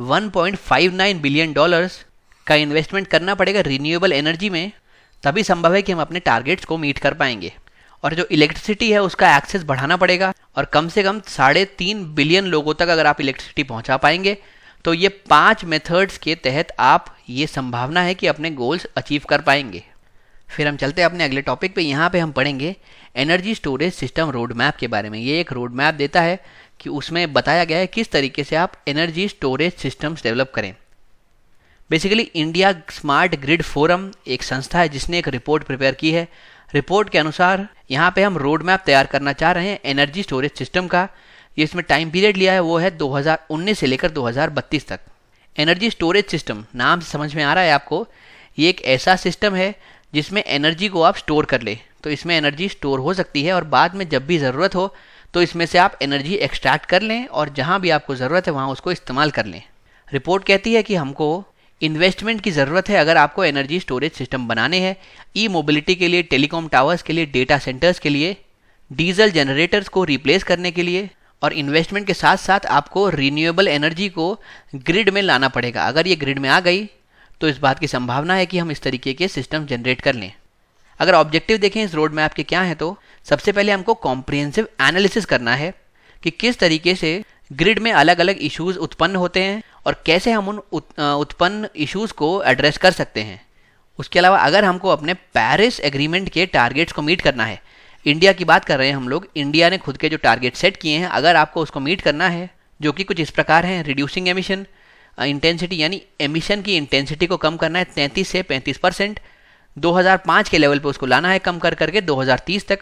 1.59 बिलियन डॉलर्स का इन्वेस्टमेंट करना पड़ेगा रिन्यूएबल एनर्जी में तभी संभव है कि हम अपने टारगेट्स को मीट कर पाएंगे और जो इलेक्ट्रिसिटी है उसका एक्सेस बढ़ाना पड़ेगा और कम से कम साढ़े तीन बिलियन लोगों तक अगर आप इलेक्ट्रिसिटी पहुंचा पाएंगे तो ये पांच मेथड्स के तहत आप ये संभावना है कि अपने गोल्स अचीव कर पाएंगे फिर हम चलते हैं अपने अगले टॉपिक पे यहाँ पे हम पढ़ेंगे energy storage system road map के बारे में ये एक रोड मैप देता है कि उसमें बताया गया है किस तरीके से आप एनर्जी स्टोरेज सिस्टम्स डेवलप करें basically India smart grid forum एक संस्था है जिसने एक रिपोर्ट प्रिपेयर की है रिपोर्ट के अनुसार यहाँ पे हम रोड मैप तैयार करना चाह रहे हैं एनर्जी स्टोरेज सिस्टम का ये इसमें टाइम पीरियड लिया है वो है 2019 से लेकर 2032 तक एनर्जी स्टोरेज सिस्टम नाम से समझ में आ रहा है आपको ये एक ऐसा सिस्टम है जिसमें एनर्जी को आप स्टोर कर ले तो इसमें एनर्जी स्टोर हो सकती है और बाद में जब भी ज़रूरत हो तो इसमें से आप एनर्जी एक्सट्रैक्ट कर लें और जहाँ भी आपको ज़रूरत है वहाँ उसको इस्तेमाल कर लें रिपोर्ट कहती है कि हमको इन्वेस्टमेंट की ज़रूरत है अगर आपको एनर्जी स्टोरेज सिस्टम बनाने हैं ई मोबिलिटी के लिए टेलीकॉम टावर्स के लिए डेटा सेंटर्स के लिए डीजल जनरेटर्स को रिप्लेस करने के लिए और इन्वेस्टमेंट के साथ साथ आपको रीन्यूएबल एनर्जी को ग्रिड में लाना पड़ेगा अगर ये ग्रिड में आ गई तो इस बात की संभावना है कि हम इस तरीके के सिस्टम जनरेट कर लें अगर ऑब्जेक्टिव देखें इस रोड मैप के क्या हैं तो सबसे पहले हमको कॉम्प्रिहेंसिव एनालिसिस करना है कि किस तरीके से ग्रिड में अलग अलग इश्यूज उत्पन्न होते हैं और कैसे हम उन उत्पन्न इश्यूज़ को एड्रेस कर सकते हैं उसके अलावा अगर हमको अपने पेरिस एग्रीमेंट के टारगेट्स को मीट करना है इंडिया की बात कर रहे हैं हम लोग इंडिया ने खुद के जो टारगेट सेट किए हैं अगर आपको उसको मीट करना है जो कि कुछ इस प्रकार हैं रिड्यूसिंग एमिशन इंटेंसिटी यानी एमिशन की इंटेंसिटी को कम करना है 33 से 35 परसेंट 2005 के लेवल पे उसको लाना है कम कर करके 2030 तक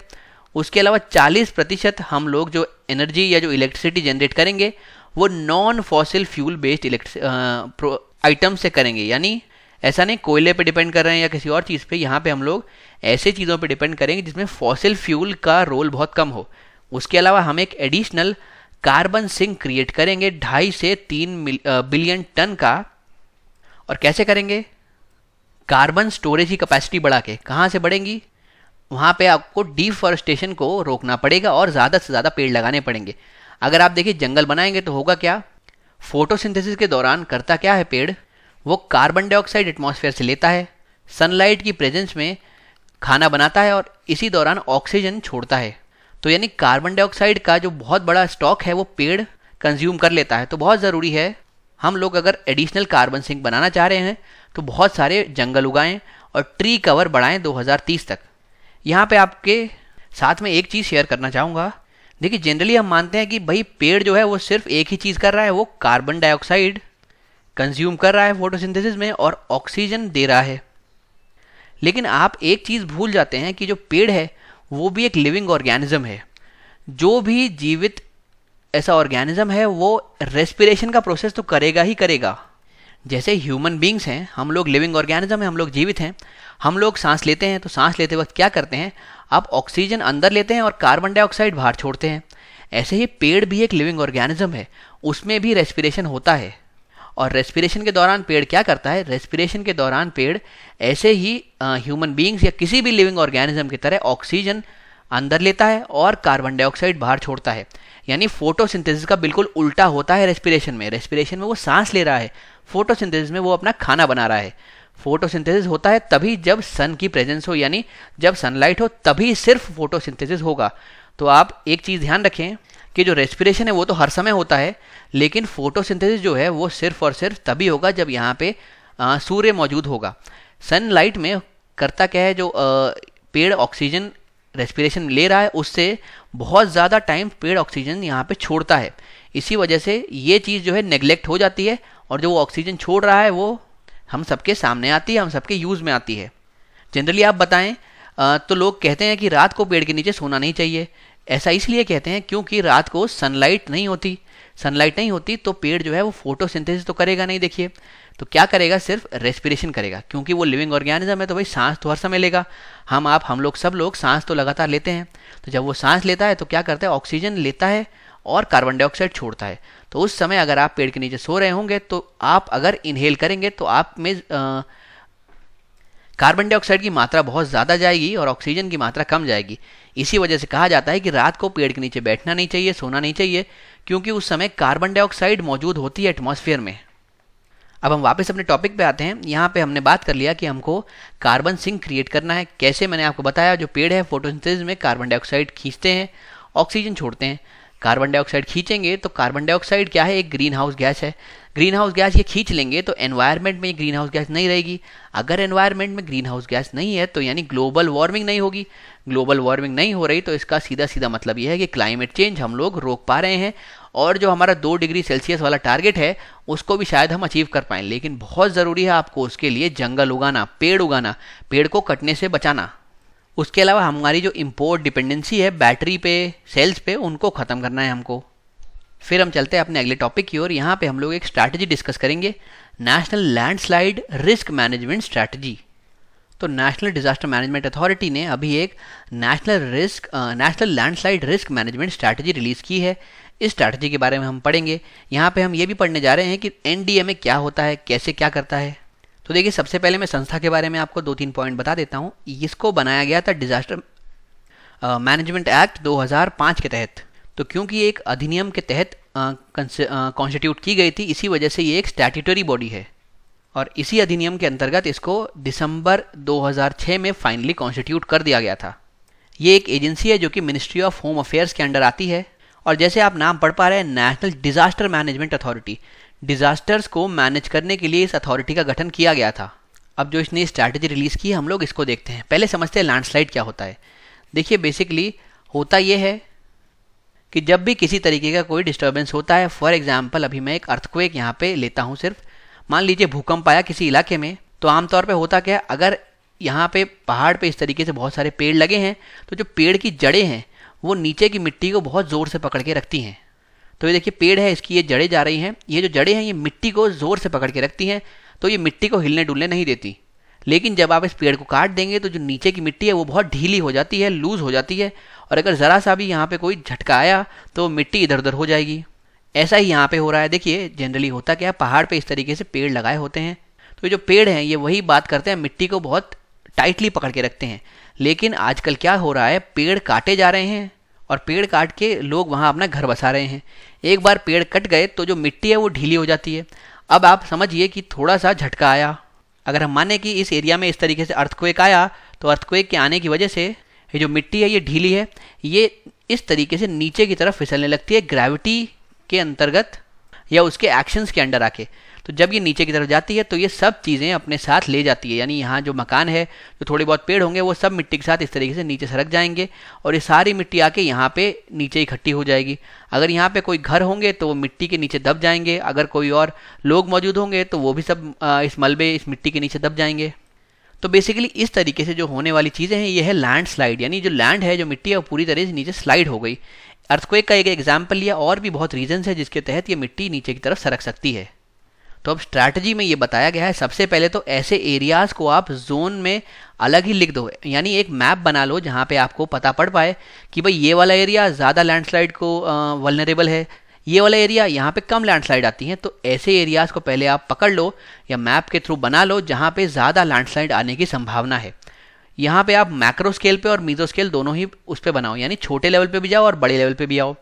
उसके अलावा 40 प्रतिशत हम लोग जो एनर्जी या जो इलेक्ट्रिसिटी जनरेट करेंगे वो non fossil fuel based electric item से करेंगे यानी ऐसा नहीं कोयले पे डिपेंड कर रहे हैं या किसी और चीज़ पे यहाँ पे हम लोग ऐसे चीज़ों पे डिपेंड करेंगे जिसमें फॉसिल फ्यूल का रोल बहुत कम हो उसके अलावा हम एक एडिशनल कार्बन सिंक क्रिएट करेंगे ढाई से तीन बिलियन टन uh, का और कैसे करेंगे कार्बन स्टोरेज की कैपेसिटी बढ़ा के कहाँ से बढ़ेंगी वहाँ पे आपको डिफॉरेस्टेशन को रोकना पड़ेगा और ज़्यादा से ज़्यादा पेड़ लगाने पड़ेंगे अगर आप देखिए जंगल बनाएंगे तो होगा क्या फोटोसिंथेसिस के दौरान करता क्या है पेड़ वो कार्बन डाइऑक्साइड एटमॉस्फेयर से लेता है सनलाइट की प्रेजेंस में खाना बनाता है और इसी दौरान ऑक्सीजन छोड़ता है तो यानी कार्बन डाइऑक्साइड का जो बहुत बड़ा स्टॉक है वो पेड़ कंज्यूम कर लेता है तो बहुत ज़रूरी है हम लोग अगर एडिशनल कार्बन सिंक बनाना चाह रहे हैं तो बहुत सारे जंगल उगाएं और ट्री कवर बढ़ाएं 2030 तक यहाँ पे आपके साथ में एक चीज़ शेयर करना चाहूँगा देखिए जनरली हम मानते हैं कि भाई पेड़ जो है वो सिर्फ एक ही चीज़ कर रहा है वो कार्बन डाइऑक्साइड कंज्यूम कर रहा है फोटोसिंथेसिस में और ऑक्सीजन दे रहा है लेकिन आप एक चीज़ भूल जाते हैं कि जो पेड़ है वो भी एक लिविंग ऑर्गेनिज्म है जो भी जीवित ऐसा ऑर्गेनिज्म है वो रेस्पिरेशन का प्रोसेस तो करेगा ही करेगा जैसे ह्यूमन बींग्स हैं हम लोग लिविंग ऑर्गेनिज्म हैं हम लोग जीवित हैं हम लोग सांस लेते हैं तो सांस लेते वक्त क्या करते हैं आप ऑक्सीजन अंदर लेते हैं और कार्बन डाइऑक्साइड बाहर छोड़ते हैं ऐसे ही पेड़ भी एक लिविंग ऑर्गेनिज्म है उसमें भी रेस्पिरेशन होता है और रेस्पिरेशन के दौरान पेड़ क्या करता है रेस्पिरेशन के दौरान पेड़ ऐसे ही ह्यूमन बींग्स या किसी भी लिविंग ऑर्गेनिज्म की तरह ऑक्सीजन अंदर लेता है और कार्बन डाइऑक्साइड बाहर छोड़ता है यानी फोटोसिंथेसिस का बिल्कुल उल्टा होता है रेस्पिरेशन में रेस्पिरेशन में वो सांस ले रहा है फोटोसिंथेसिस में वो अपना खाना बना रहा है फोटोसिंथेसिस होता है तभी जब सन की प्रेजेंस हो यानी जब सनलाइट हो तभी सिर्फ फोटोसिंथेसिस होगा तो आप एक चीज़ ध्यान रखें कि जो रेस्पिरेशन है वो तो हर समय होता है लेकिन फोटोसिंथेसिस जो है वो सिर्फ और सिर्फ तभी होगा जब यहाँ पे सूर्य मौजूद होगा सनलाइट में करता क्या है जो आ, पेड़ ऑक्सीजन रेस्पिरेशन ले रहा है उससे बहुत ज़्यादा टाइम पेड़ ऑक्सीजन यहाँ पे छोड़ता है इसी वजह से ये चीज़ जो है नेग्लेक्ट हो जाती है और जो वो ऑक्सीजन छोड़ रहा है वो हम सबके सामने आती है हम सबके यूज़ में आती है जनरली आप बताएं तो लोग कहते हैं कि रात को पेड़ के नीचे सोना नहीं चाहिए ऐसा इसलिए कहते हैं क्योंकि रात को सनलाइट नहीं होती सनलाइट नहीं होती तो पेड़ जो है वो फोटोसिंथेसिस तो करेगा नहीं देखिए तो क्या करेगा सिर्फ रेस्पिरेशन करेगा क्योंकि वो लिविंग ऑर्गेनिज्म है तो भाई सांस तो हर समय लेगा हम आप हम लोग सब लोग सांस तो लगातार लेते हैं तो जब वो सांस लेता है तो क्या करता है ऑक्सीजन लेता है और कार्बन डाइऑक्साइड छोड़ता है तो उस समय अगर आप पेड़ के नीचे सो रहे होंगे तो आप अगर इनहेल करेंगे तो आप में कार्बन डाइऑक्साइड की मात्रा बहुत ज़्यादा जाएगी और ऑक्सीजन की मात्रा कम जाएगी इसी वजह से कहा जाता है कि रात को पेड़ के नीचे बैठना नहीं चाहिए सोना नहीं चाहिए क्योंकि उस समय कार्बन डाइऑक्साइड मौजूद होती है एटमॉस्फेयर में अब हम वापस अपने टॉपिक पे आते हैं यहाँ पे हमने बात कर लिया कि हमको कार्बन सिंक क्रिएट करना है कैसे मैंने आपको बताया जो पेड़ है फोटोसिंथेसिस में कार्बन डाइऑक्साइड खींचते हैं ऑक्सीजन छोड़ते हैं कार्बन डाइऑक्साइड खींचेंगे तो कार्बन डाइऑक्साइड क्या है एक ग्रीन हाउस गैस है ग्रीन हाउस गैस ये खींच लेंगे तो एनवायरनमेंट में ये ग्रीन हाउस गैस नहीं रहेगी अगर एनवायरनमेंट में ग्रीन हाउस गैस नहीं है तो यानी ग्लोबल वार्मिंग नहीं होगी ग्लोबल वार्मिंग नहीं हो रही तो इसका सीधा सीधा मतलब ये है कि क्लाइमेट चेंज हम लोग रोक पा रहे हैं और जो हमारा दो डिग्री सेल्सियस वाला टारगेट है उसको भी शायद हम अचीव कर पाएँ लेकिन बहुत ज़रूरी है आपको उसके लिए जंगल उगाना पेड़ उगाना पेड़ को कटने से बचाना उसके अलावा हमारी जो इम्पोर्ट डिपेंडेंसी है बैटरी पे सेल्स पे उनको ख़त्म करना है हमको फिर हम चलते हैं अपने अगले टॉपिक की ओर यहाँ पे हम लोग एक स्ट्रैटेजी डिस्कस करेंगे national landslide risk management strategy तो नेशनल डिजास्टर मैनेजमेंट अथॉरिटी ने अभी एक national risk national landslide risk management strategy release की है इस स्ट्रैटेजी के बारे में हम पढ़ेंगे यहाँ पे हम ये भी पढ़ने जा रहे हैं कि एन में क्या होता है कैसे क्या करता है तो देखिए सबसे पहले मैं संस्था के बारे में आपको दो तीन पॉइंट बता देता हूँ इसको बनाया गया था डिजास्टर मैनेजमेंट एक्ट 2005 के तहत तो क्योंकि एक अधिनियम के तहत कॉन्स्टिट्यूट की गई थी इसी वजह से ये एक स्टैट्यूटरी बॉडी है और इसी अधिनियम के अंतर्गत इसको दिसंबर 2006 में फाइनली कॉन्स्टिट्यूट कर दिया गया था ये एक एजेंसी है जो कि मिनिस्ट्री ऑफ होम अफेयर्स के अंडर आती है और जैसे आप नाम पढ़ पा रहे हैं national disaster management authority disasters को मैनेज करने के लिए इस अथॉरिटी का गठन किया गया था अब जो इसने स्ट्रैटेजी रिलीज़ की है हम लोग इसको देखते हैं पहले समझते हैं लैंडस्लाइड क्या होता है देखिए बेसिकली होता यह है कि जब भी किसी तरीके का कोई डिस्टर्बेंस होता है फॉर एग्जाम्पल अभी मैं एक अर्थक्वेक यहाँ पे लेता हूँ सिर्फ मान लीजिए भूकंप आया किसी इलाके में तो आमतौर पर होता क्या अगर यहाँ पे पहाड़ पे इस तरीके से बहुत सारे पेड़ लगे हैं तो जो पेड़ की जड़ें हैं वो नीचे की मिट्टी को बहुत ज़ोर से पकड़ के रखती हैं तो ये देखिए पेड़ है इसकी ये जड़ें जा रही हैं ये जो जड़ें हैं ये मिट्टी को ज़ोर से पकड़ के रखती हैं तो ये मिट्टी को हिलने डुलने नहीं देती लेकिन जब आप इस पेड़ को काट देंगे तो जो नीचे की मिट्टी है वो बहुत ढीली हो जाती है लूज़ हो जाती है और अगर ज़रा सा भी यहाँ पे कोई झटका आया तो मिट्टी इधर उधर हो जाएगी ऐसा ही यहाँ पे हो रहा है देखिए जनरली होता क्या पहाड़ पे इस तरीके से पेड़ लगाए होते हैं तो जो पेड़ हैं ये वही बात करते हैं मिट्टी को बहुत टाइटली पकड़ के रखते हैं लेकिन आजकल क्या हो रहा है पेड़ काटे जा रहे हैं और पेड़ काट के लोग वहाँ अपना घर बसा रहे हैं एक बार पेड़ कट गए तो जो मिट्टी है वो ढीली हो जाती है अब आप समझिए कि थोड़ा सा झटका आया अगर हम माने कि इस एरिया में इस तरीके से अर्थक्वेक आया तो अर्थक्वेक के आने की वजह से ये जो मिट्टी है ये ढीली है ये इस तरीके से नीचे की तरफ फिसलने लगती है ग्रेविटी के अंतर्गत या उसके एक्शंस के अंडर आके तो जब ये नीचे की तरफ जाती है तो ये सब चीज़ें अपने साथ ले जाती है यानी यहाँ जो मकान है जो थोड़े बहुत पेड़ होंगे वो सब मिट्टी के साथ इस तरीके से नीचे सरक जाएंगे और ये सारी मिट्टी आके यहाँ पे नीचे इकट्ठी हो जाएगी अगर यहाँ पे कोई घर होंगे तो वो मिट्टी के नीचे दब जाएंगे अगर कोई और लोग मौजूद होंगे तो वो भी सब इस मलबे इस मिट्टी के नीचे दब जाएंगे तो बेसिकली इस तरीके से जो होने वाली चीज़ें हैं ये है लैंड स्लाइड यानी जो लैंड है जो मिट्टी है वो पूरी तरह से नीचे स्लाइड हो गई अर्थक्वेक का एक एग्जाम्पल लिया और भी बहुत रीजन्स है जिसके तहत ये मिट्टी नीचे की तरफ सरक सकती है तो अब स्ट्रैटेजी में ये बताया गया है सबसे पहले तो ऐसे एरियाज़ को आप जोन में अलग ही लिख दो यानी एक मैप बना लो जहाँ पे आपको पता पड़ पाए कि भाई ये वाला एरिया ज़्यादा लैंडस्लाइड को वलनरेबल है ये वाला एरिया यहाँ पे कम लैंडस्लाइड आती हैं तो ऐसे एरियाज़ को पहले आप पकड़ लो या मैप के थ्रू बना लो जहाँ पे ज़्यादा लैंडस्लाइड आने की संभावना है यहाँ पे आप मैक्रो स्केल पे और मीजो स्केल दोनों ही उस पर बनाओ यानी छोटे लेवल पे भी जाओ और बड़े लेवल पे भी आओ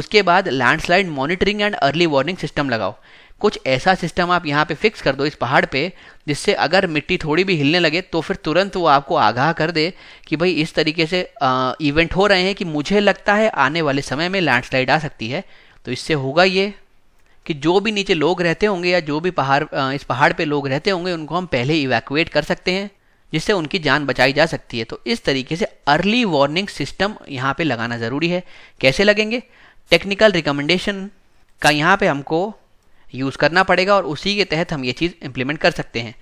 उसके बाद landslide monitoring and early warning system लगाओ कुछ ऐसा सिस्टम आप यहाँ पे फिक्स कर दो इस पहाड़ पे जिससे अगर मिट्टी थोड़ी भी हिलने लगे तो फिर तुरंत वो आपको आगाह कर दे कि भाई इस तरीके से आ, इवेंट हो रहे हैं कि मुझे लगता है आने वाले समय में लैंडस्लाइड आ सकती है तो इससे होगा ये कि जो भी नीचे लोग रहते होंगे या जो भी पहाड़ इस पहाड़ पे लोग रहते होंगे उनको हम पहले इवैक्यूएट कर सकते हैं जिससे उनकी जान बचाई जा सकती है तो इस तरीके से अर्ली वार्निंग सिस्टम यहाँ पे लगाना ज़रूरी है कैसे लगेंगे टेक्निकल रिकमेंडेशन का यहाँ पे हमको यूज़ करना पड़ेगा और उसी के तहत हम ये चीज़ इम्प्लीमेंट कर सकते हैं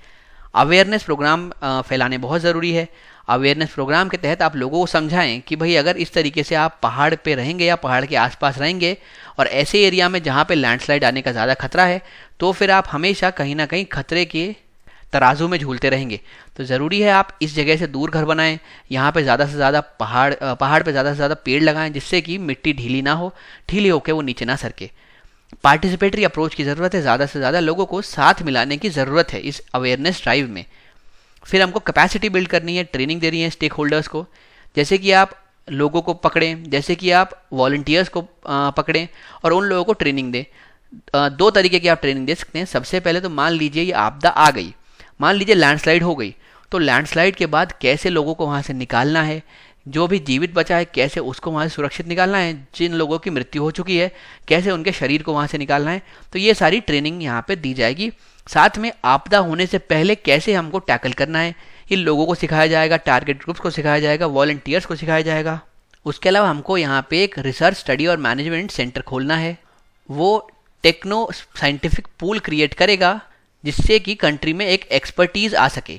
अवेयरनेस प्रोग्राम फैलाने बहुत ज़रूरी है अवेयरनेस प्रोग्राम के तहत आप लोगों को समझाएं कि भाई अगर इस तरीके से आप पहाड़ पे रहेंगे या पहाड़ के आसपास रहेंगे और ऐसे एरिया में जहाँ पे लैंडस्लाइड आने का ज़्यादा खतरा है तो फिर आप हमेशा कहीं ना कहीं खतरे के तराजू में झूलते रहेंगे तो ज़रूरी है आप इस जगह से दूर घर बनाएं यहाँ पे ज़्यादा से ज़्यादा पहाड़ पहाड़ पे ज़्यादा से ज़्यादा पेड़ लगाएं जिससे कि मिट्टी ढीली ना हो ढीली होकर वो नीचे ना सरके पार्टिसिपेटरी अप्रोच की ज़रूरत है ज़्यादा से ज़्यादा लोगों को साथ मिलाने की ज़रूरत है इस अवेयरनेस ड्राइव में फिर हमको कैपेसिटी बिल्ड करनी है ट्रेनिंग देनी है स्टेक होल्डर्स को जैसे कि आप लोगों को पकड़ें जैसे कि आप वॉल्टियर्स को पकड़ें और उन लोगों को ट्रेनिंग दें दो तरीके की आप ट्रेनिंग दे सकते हैं सबसे पहले तो मान लीजिए ये आपदा आ गई मान लीजिए लैंडस्लाइड हो गई तो लैंडस्लाइड के बाद कैसे लोगों को वहाँ से निकालना है जो भी जीवित बचा है कैसे उसको वहाँ से सुरक्षित निकालना है जिन लोगों की मृत्यु हो चुकी है कैसे उनके शरीर को वहाँ से निकालना है तो ये सारी ट्रेनिंग यहाँ पर दी जाएगी साथ में आपदा होने से पहले कैसे हमको टैकल करना है ये लोगों को सिखाया जाएगा टारगेट ग्रुप्स को सिखाया जाएगा वॉल्टियर्स को सिखाया जाएगा उसके अलावा हमको यहाँ पे एक रिसर्च स्टडी और मैनेजमेंट सेंटर खोलना है वो टेक्नो साइंटिफिक पूल क्रिएट करेगा जिससे कि कंट्री में एक एक्सपर्टीज़ आ सके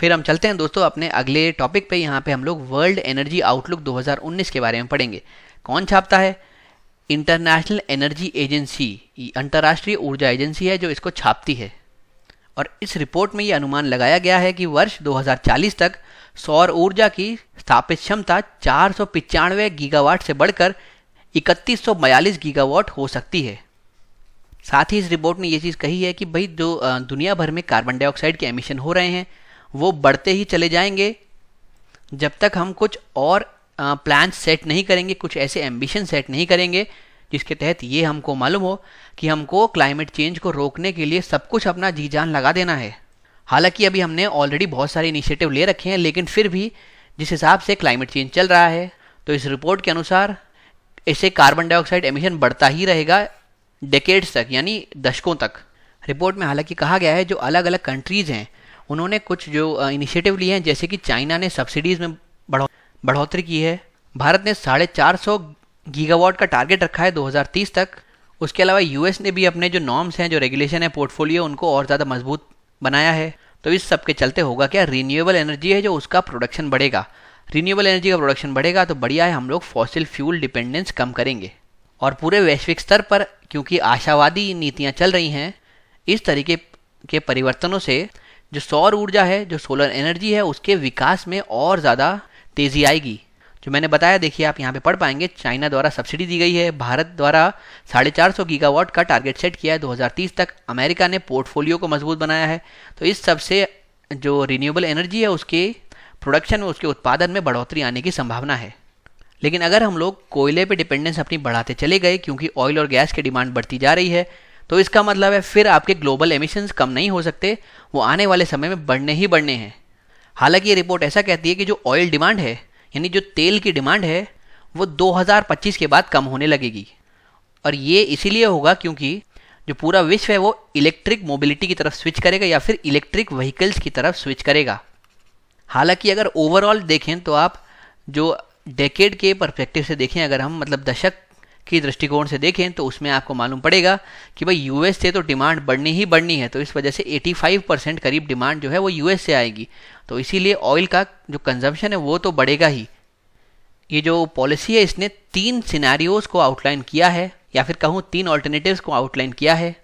फिर हम चलते हैं दोस्तों अपने अगले टॉपिक पे यहाँ पे हम लोग वर्ल्ड एनर्जी आउटलुक 2019 के बारे में पढ़ेंगे कौन छापता है इंटरनेशनल एनर्जी एजेंसी अंतर्राष्ट्रीय ऊर्जा एजेंसी है जो इसको छापती है और इस रिपोर्ट में ये अनुमान लगाया गया है कि वर्ष 2040 तक सौर ऊर्जा की स्थापित क्षमता चार गीगावाट से बढ़कर इकतीस गीगावाट हो सकती है साथ ही इस रिपोर्ट में ये चीज़ कही है कि भाई जो दुनिया भर में कार्बन डाइऑक्साइड के एमिशन हो रहे हैं वो बढ़ते ही चले जाएंगे जब तक हम कुछ और प्लान सेट नहीं करेंगे कुछ ऐसे एम्बिशन सेट नहीं करेंगे जिसके तहत ये हमको मालूम हो कि हमको क्लाइमेट चेंज को रोकने के लिए सब कुछ अपना जी जान लगा देना है हालांकि अभी हमने ऑलरेडी बहुत सारे इनिशिएटिव ले रखे हैं लेकिन फिर भी जिस हिसाब से क्लाइमेट चेंज चल रहा है तो इस रिपोर्ट के अनुसार इससे कार्बन डाइऑक्साइड एमिशन बढ़ता ही रहेगा डेकेड्स तक यानी दशकों तक रिपोर्ट में हालांकि कहा गया है जो अलग अलग कंट्रीज़ हैं उन्होंने कुछ जो इनिशिएटिव लिए हैं जैसे कि चाइना ने सब्सिडीज़ में बढ़ो बढ़ोतरी की है भारत ने साढ़े चार सौ गीगावाट का टारगेट रखा है 2030 तक उसके अलावा यूएस ने भी अपने जो नॉर्म्स हैं जो रेगुलेशन है पोर्टफोलियो उनको और ज़्यादा मजबूत बनाया है तो इस सब के चलते होगा क्या रीन्यूएबल एनर्जी है जो उसका प्रोडक्शन बढ़ेगा रीन्यूएबल एनर्जी का प्रोडक्शन बढ़ेगा तो बढ़िया है हम लोग फॉसिल फ्यूल डिपेंडेंस कम करेंगे और पूरे वैश्विक स्तर पर क्योंकि आशावादी नीतियाँ चल रही हैं इस तरीके के परिवर्तनों से जो सौर ऊर्जा है जो सोलर एनर्जी है उसके विकास में और ज़्यादा तेज़ी आएगी जो मैंने बताया देखिए आप यहाँ पे पढ़ पाएंगे चाइना द्वारा सब्सिडी दी गई है भारत द्वारा साढ़े चार सौ गीगावाट का टारगेट सेट किया है 2030 तक अमेरिका ने पोर्टफोलियो को मजबूत बनाया है तो इस सबसे जो रिन्यूएबल एनर्जी है उसके प्रोडक्शन में उसके उत्पादन में बढ़ोतरी आने की संभावना है लेकिन अगर हम लोग कोयले पर डिपेंडेंस अपनी बढ़ाते चले गए क्योंकि ऑयल और गैस की डिमांड बढ़ती जा रही है तो इसका मतलब है फिर आपके ग्लोबल एमिशंस कम नहीं हो सकते वो आने वाले समय में बढ़ने ही बढ़ने हैं हालांकि ये रिपोर्ट ऐसा कहती है कि जो ऑयल डिमांड है यानी जो तेल की डिमांड है वो 2025 के बाद कम होने लगेगी और ये इसीलिए होगा क्योंकि जो पूरा विश्व है वो इलेक्ट्रिक मोबिलिटी की तरफ स्विच करेगा या फिर इलेक्ट्रिक व्हीकल्स की तरफ स्विच करेगा हालांकि अगर ओवरऑल देखें तो आप जो डेकेड के परस्पेक्टिव से देखें अगर हम मतलब दशक की दृष्टिकोण से देखें तो उसमें आपको मालूम पड़ेगा कि भाई यूएस से तो डिमांड बढ़नी ही बढ़नी है तो इस वजह से 85 परसेंट करीब डिमांड जो है वो यूएस से आएगी तो इसीलिए ऑयल का जो कंजम्पशन है वो तो बढ़ेगा ही ये जो पॉलिसी है इसने तीन सिनारियोज को आउटलाइन किया है या फिर कहूँ तीन ऑल्टरनेटिव को आउटलाइन किया है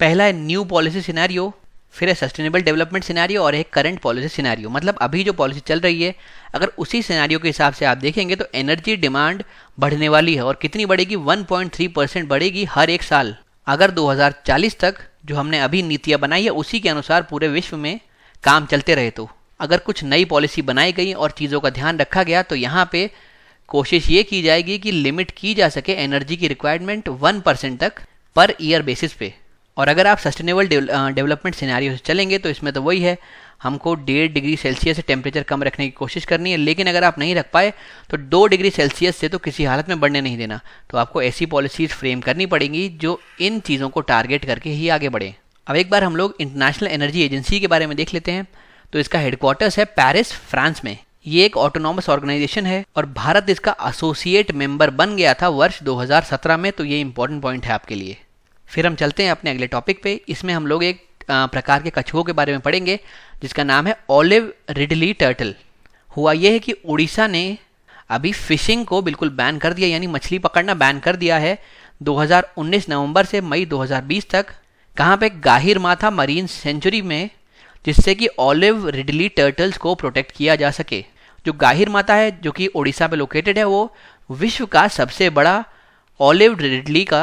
पहला है न्यू पॉलिसी सिनारियो फिर है सस्टेनेबल डेवलपमेंट सिनारियो और एक करंट पॉलिसी सिनारियो मतलब अभी जो पॉलिसी चल रही है अगर उसी सिनारियो के हिसाब से आप देखेंगे तो एनर्जी डिमांड बढ़ने वाली है और कितनी बढ़ेगी 1.3 परसेंट बढ़ेगी हर एक साल अगर 2040 तक जो हमने अभी नीतियाँ बनाई है उसी के अनुसार पूरे विश्व में काम चलते रहे तो अगर कुछ नई पॉलिसी बनाई गई और चीज़ों का ध्यान रखा गया तो यहाँ पे कोशिश ये की जाएगी कि लिमिट की जा सके एनर्जी की रिक्वायरमेंट वन परसेंट तक पर ईयर बेसिस पे और अगर आप सस्टेनेबल डेवलपमेंट सिनारी से चलेंगे तो इसमें तो वही है हमको डेढ़ डिग्री सेल्सियस से टेम्परेचर कम रखने की कोशिश करनी है लेकिन अगर आप नहीं रख पाए तो दो डिग्री सेल्सियस से तो किसी हालत में बढ़ने नहीं देना तो आपको ऐसी पॉलिसीज़ फ्रेम करनी पड़ेंगी जो इन चीज़ों को टारगेट करके ही आगे बढ़े अब एक बार हम लोग इंटरनेशनल एनर्जी एजेंसी के बारे में देख लेते हैं तो इसका हेडक्वार्टर्स है पेरिस फ्रांस में ये एक ऑटोनॉमस ऑर्गेनाइजेशन है और भारत इसका एसोसिएट मेंबर बन गया था वर्ष 2017 में तो ये इंपॉर्टेंट पॉइंट है आपके लिए फिर हम चलते हैं अपने अगले टॉपिक पे इसमें हम लोग एक प्रकार के कछुओं के बारे में पढ़ेंगे जिसका नाम है ओलिव रिडली टर्टल हुआ यह है कि उड़ीसा ने अभी फिशिंग को बिल्कुल बैन कर दिया यानी मछली पकड़ना बैन कर दिया है 2019 नवंबर से मई 2020 तक कहाँ पे गाहिर माथा मरीन सेंचुरी में जिससे कि ओलिव रिडली टर्टल्स को प्रोटेक्ट किया जा सके जो गाहिर माता है जो कि उड़ीसा में लोकेटेड है वो विश्व का सबसे बड़ा ओलिव रिडली का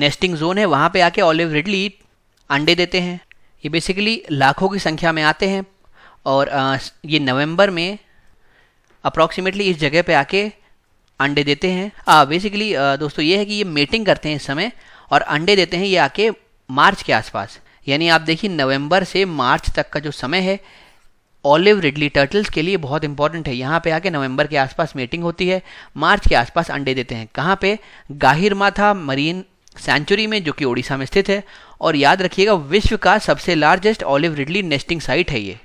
नेस्टिंग जोन है वहाँ पे आके ऑलिव रिडली अंडे देते हैं ये बेसिकली लाखों की संख्या में आते हैं और ये नवंबर में अप्रॉक्सीमेटली इस जगह पे आके अंडे देते हैं बेसिकली दोस्तों ये है कि ये मेटिंग करते हैं इस समय और अंडे देते हैं ये आके मार्च के आसपास यानी आप देखिए नवंबर से मार्च तक का जो समय है ऑलिव रिडली टर्टल्स के लिए बहुत इंपॉर्टेंट है यहाँ पे आके नवंबर के आसपास मीटिंग होती है मार्च के आसपास अंडे देते हैं कहाँ पे गाहिर माथा मरीन सेंचुरी में जो कि ओडिशा में स्थित है और याद रखिएगा विश्व का सबसे largest olive ridley nesting site है ये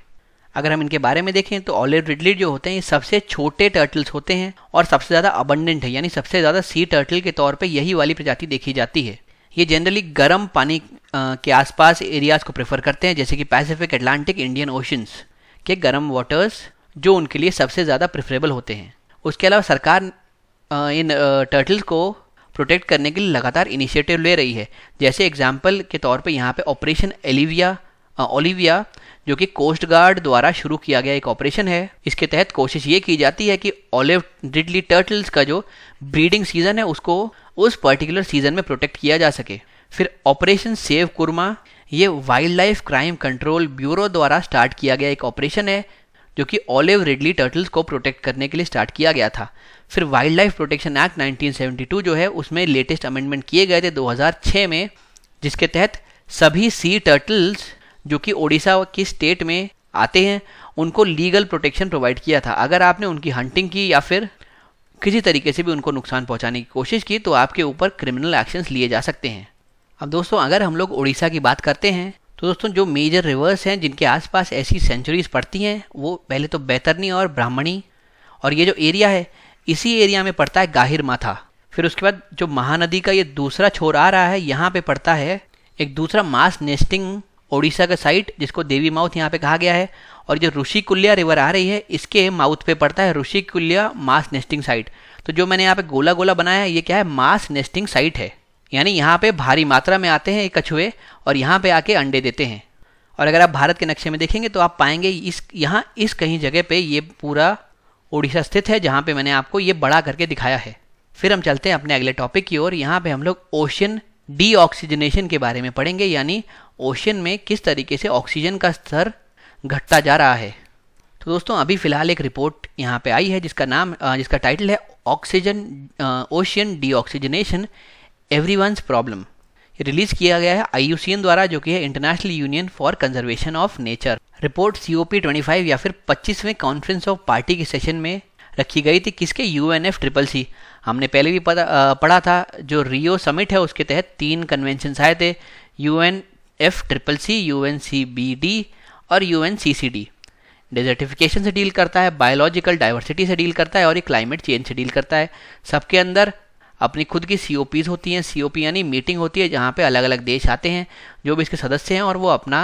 अगर हम इनके बारे में देखें तो ऑलिव रिडली जो होते हैं ये सबसे छोटे टर्टल्स होते हैं और सबसे ज़्यादा अबंडेंट है यानी सबसे ज़्यादा सी टर्टल के तौर पर यही वाली प्रजाति देखी जाती है ये जनरली गर्म पानी के आसपास एरियाज को प्रेफर करते हैं जैसे कि पैसिफिक अटलांटिक इंडियन ओशंस के गर्म वाटर्स जो उनके लिए सबसे ज़्यादा प्रेफरेबल होते हैं उसके अलावा सरकार इन टर्टल्स को प्रोटेक्ट करने के लिए लगातार इनिशिएटिव ले रही है जैसे एग्जाम्पल के तौर पर यहाँ पर ऑपरेशन एलिविया ओलिविया जो कि कोस्ट गार्ड द्वारा शुरू किया गया एक ऑपरेशन है इसके तहत कोशिश ये की जाती है कि ओलिव डिडली टर्टल्स का जो ब्रीडिंग सीजन है उसको उस पर्टिकुलर सीजन में प्रोटेक्ट किया जा सके फिर ऑपरेशन सेव कुरमा ये wildlife crime control bureau द्वारा स्टार्ट किया गया एक ऑपरेशन है जो कि ऑलिव रिडली टर्टल्स को प्रोटेक्ट करने के लिए स्टार्ट किया गया था फिर वाइल्ड लाइफ प्रोटेक्शन एक्ट 1972 जो है उसमें लेटेस्ट अमेंडमेंट किए गए थे 2006 में जिसके तहत सभी सी टर्टल्स जो कि ओडिशा की स्टेट में आते हैं उनको लीगल प्रोटेक्शन प्रोवाइड किया था अगर आपने उनकी हंटिंग की या फिर किसी तरीके से भी उनको नुकसान पहुंचाने की कोशिश की तो आपके ऊपर क्रिमिनल एक्शंस लिए जा सकते हैं अब दोस्तों अगर हम लोग उड़ीसा की बात करते हैं तो दोस्तों जो मेजर रिवर्स हैं जिनके आसपास ऐसी सेंचुरीज पड़ती हैं वो पहले तो बैतरनी और ब्राह्मणी और ये जो एरिया है इसी एरिया में पड़ता है गाहिर माथा फिर उसके बाद जो महानदी का ये दूसरा छोर आ रहा है यहाँ पे पड़ता है एक दूसरा मास नेस्टिंग ओडिशा का साइट जिसको देवी माउथ यहाँ पे कहा गया है और जो ऋषिकुल्या रिवर आ रही है इसके माउथ पे पड़ता है ऋषिकुल्या मास नेस्टिंग साइट तो जो मैंने यहाँ पे गोला गोला बनाया है ये क्या है मास नेस्टिंग साइट है यानी यहाँ पे भारी मात्रा में आते हैं ये कछुए और यहाँ पे आके अंडे देते हैं और अगर आप भारत के नक्शे में देखेंगे तो आप पाएंगे इस यहाँ इस कहीं जगह पे ये पूरा उड़ीसा स्थित है जहाँ पे मैंने आपको ये बड़ा करके दिखाया है फिर हम चलते हैं अपने अगले टॉपिक की ओर यहाँ पे हम लोग ओशियन डीऑक्सीजनेशन के बारे में पढ़ेंगे यानी ओशियन में किस तरीके से ऑक्सीजन का स्तर घटता जा रहा है तो दोस्तों अभी फ़िलहाल एक रिपोर्ट यहाँ पे आई है जिसका नाम जिसका टाइटल है oxygen ocean oxygenation every problem release किया गया है आई द्वारा जो कि है international union for conservation of nature report twenty five या फिर पच्चीसवें कॉन्फ्रेंस ऑफ पार्टी के सेशन में रखी गई थी किसके U N F triple C हमने पहले भी पढ़ा था जो रियो समिट है उसके तहत तीन कन्वेंशन आए थे U N F triple C U N C B D और U N C C D desertification से डील करता है बायोलॉजिकल डाइवर्सिटी से डील करता है और ये क्लाइमेट चेंज से डील करता है सबके अंदर अपनी खुद की सी होती हैं सी यानी मीटिंग होती है जहाँ पे अलग अलग देश आते हैं जो भी इसके सदस्य हैं और वो अपना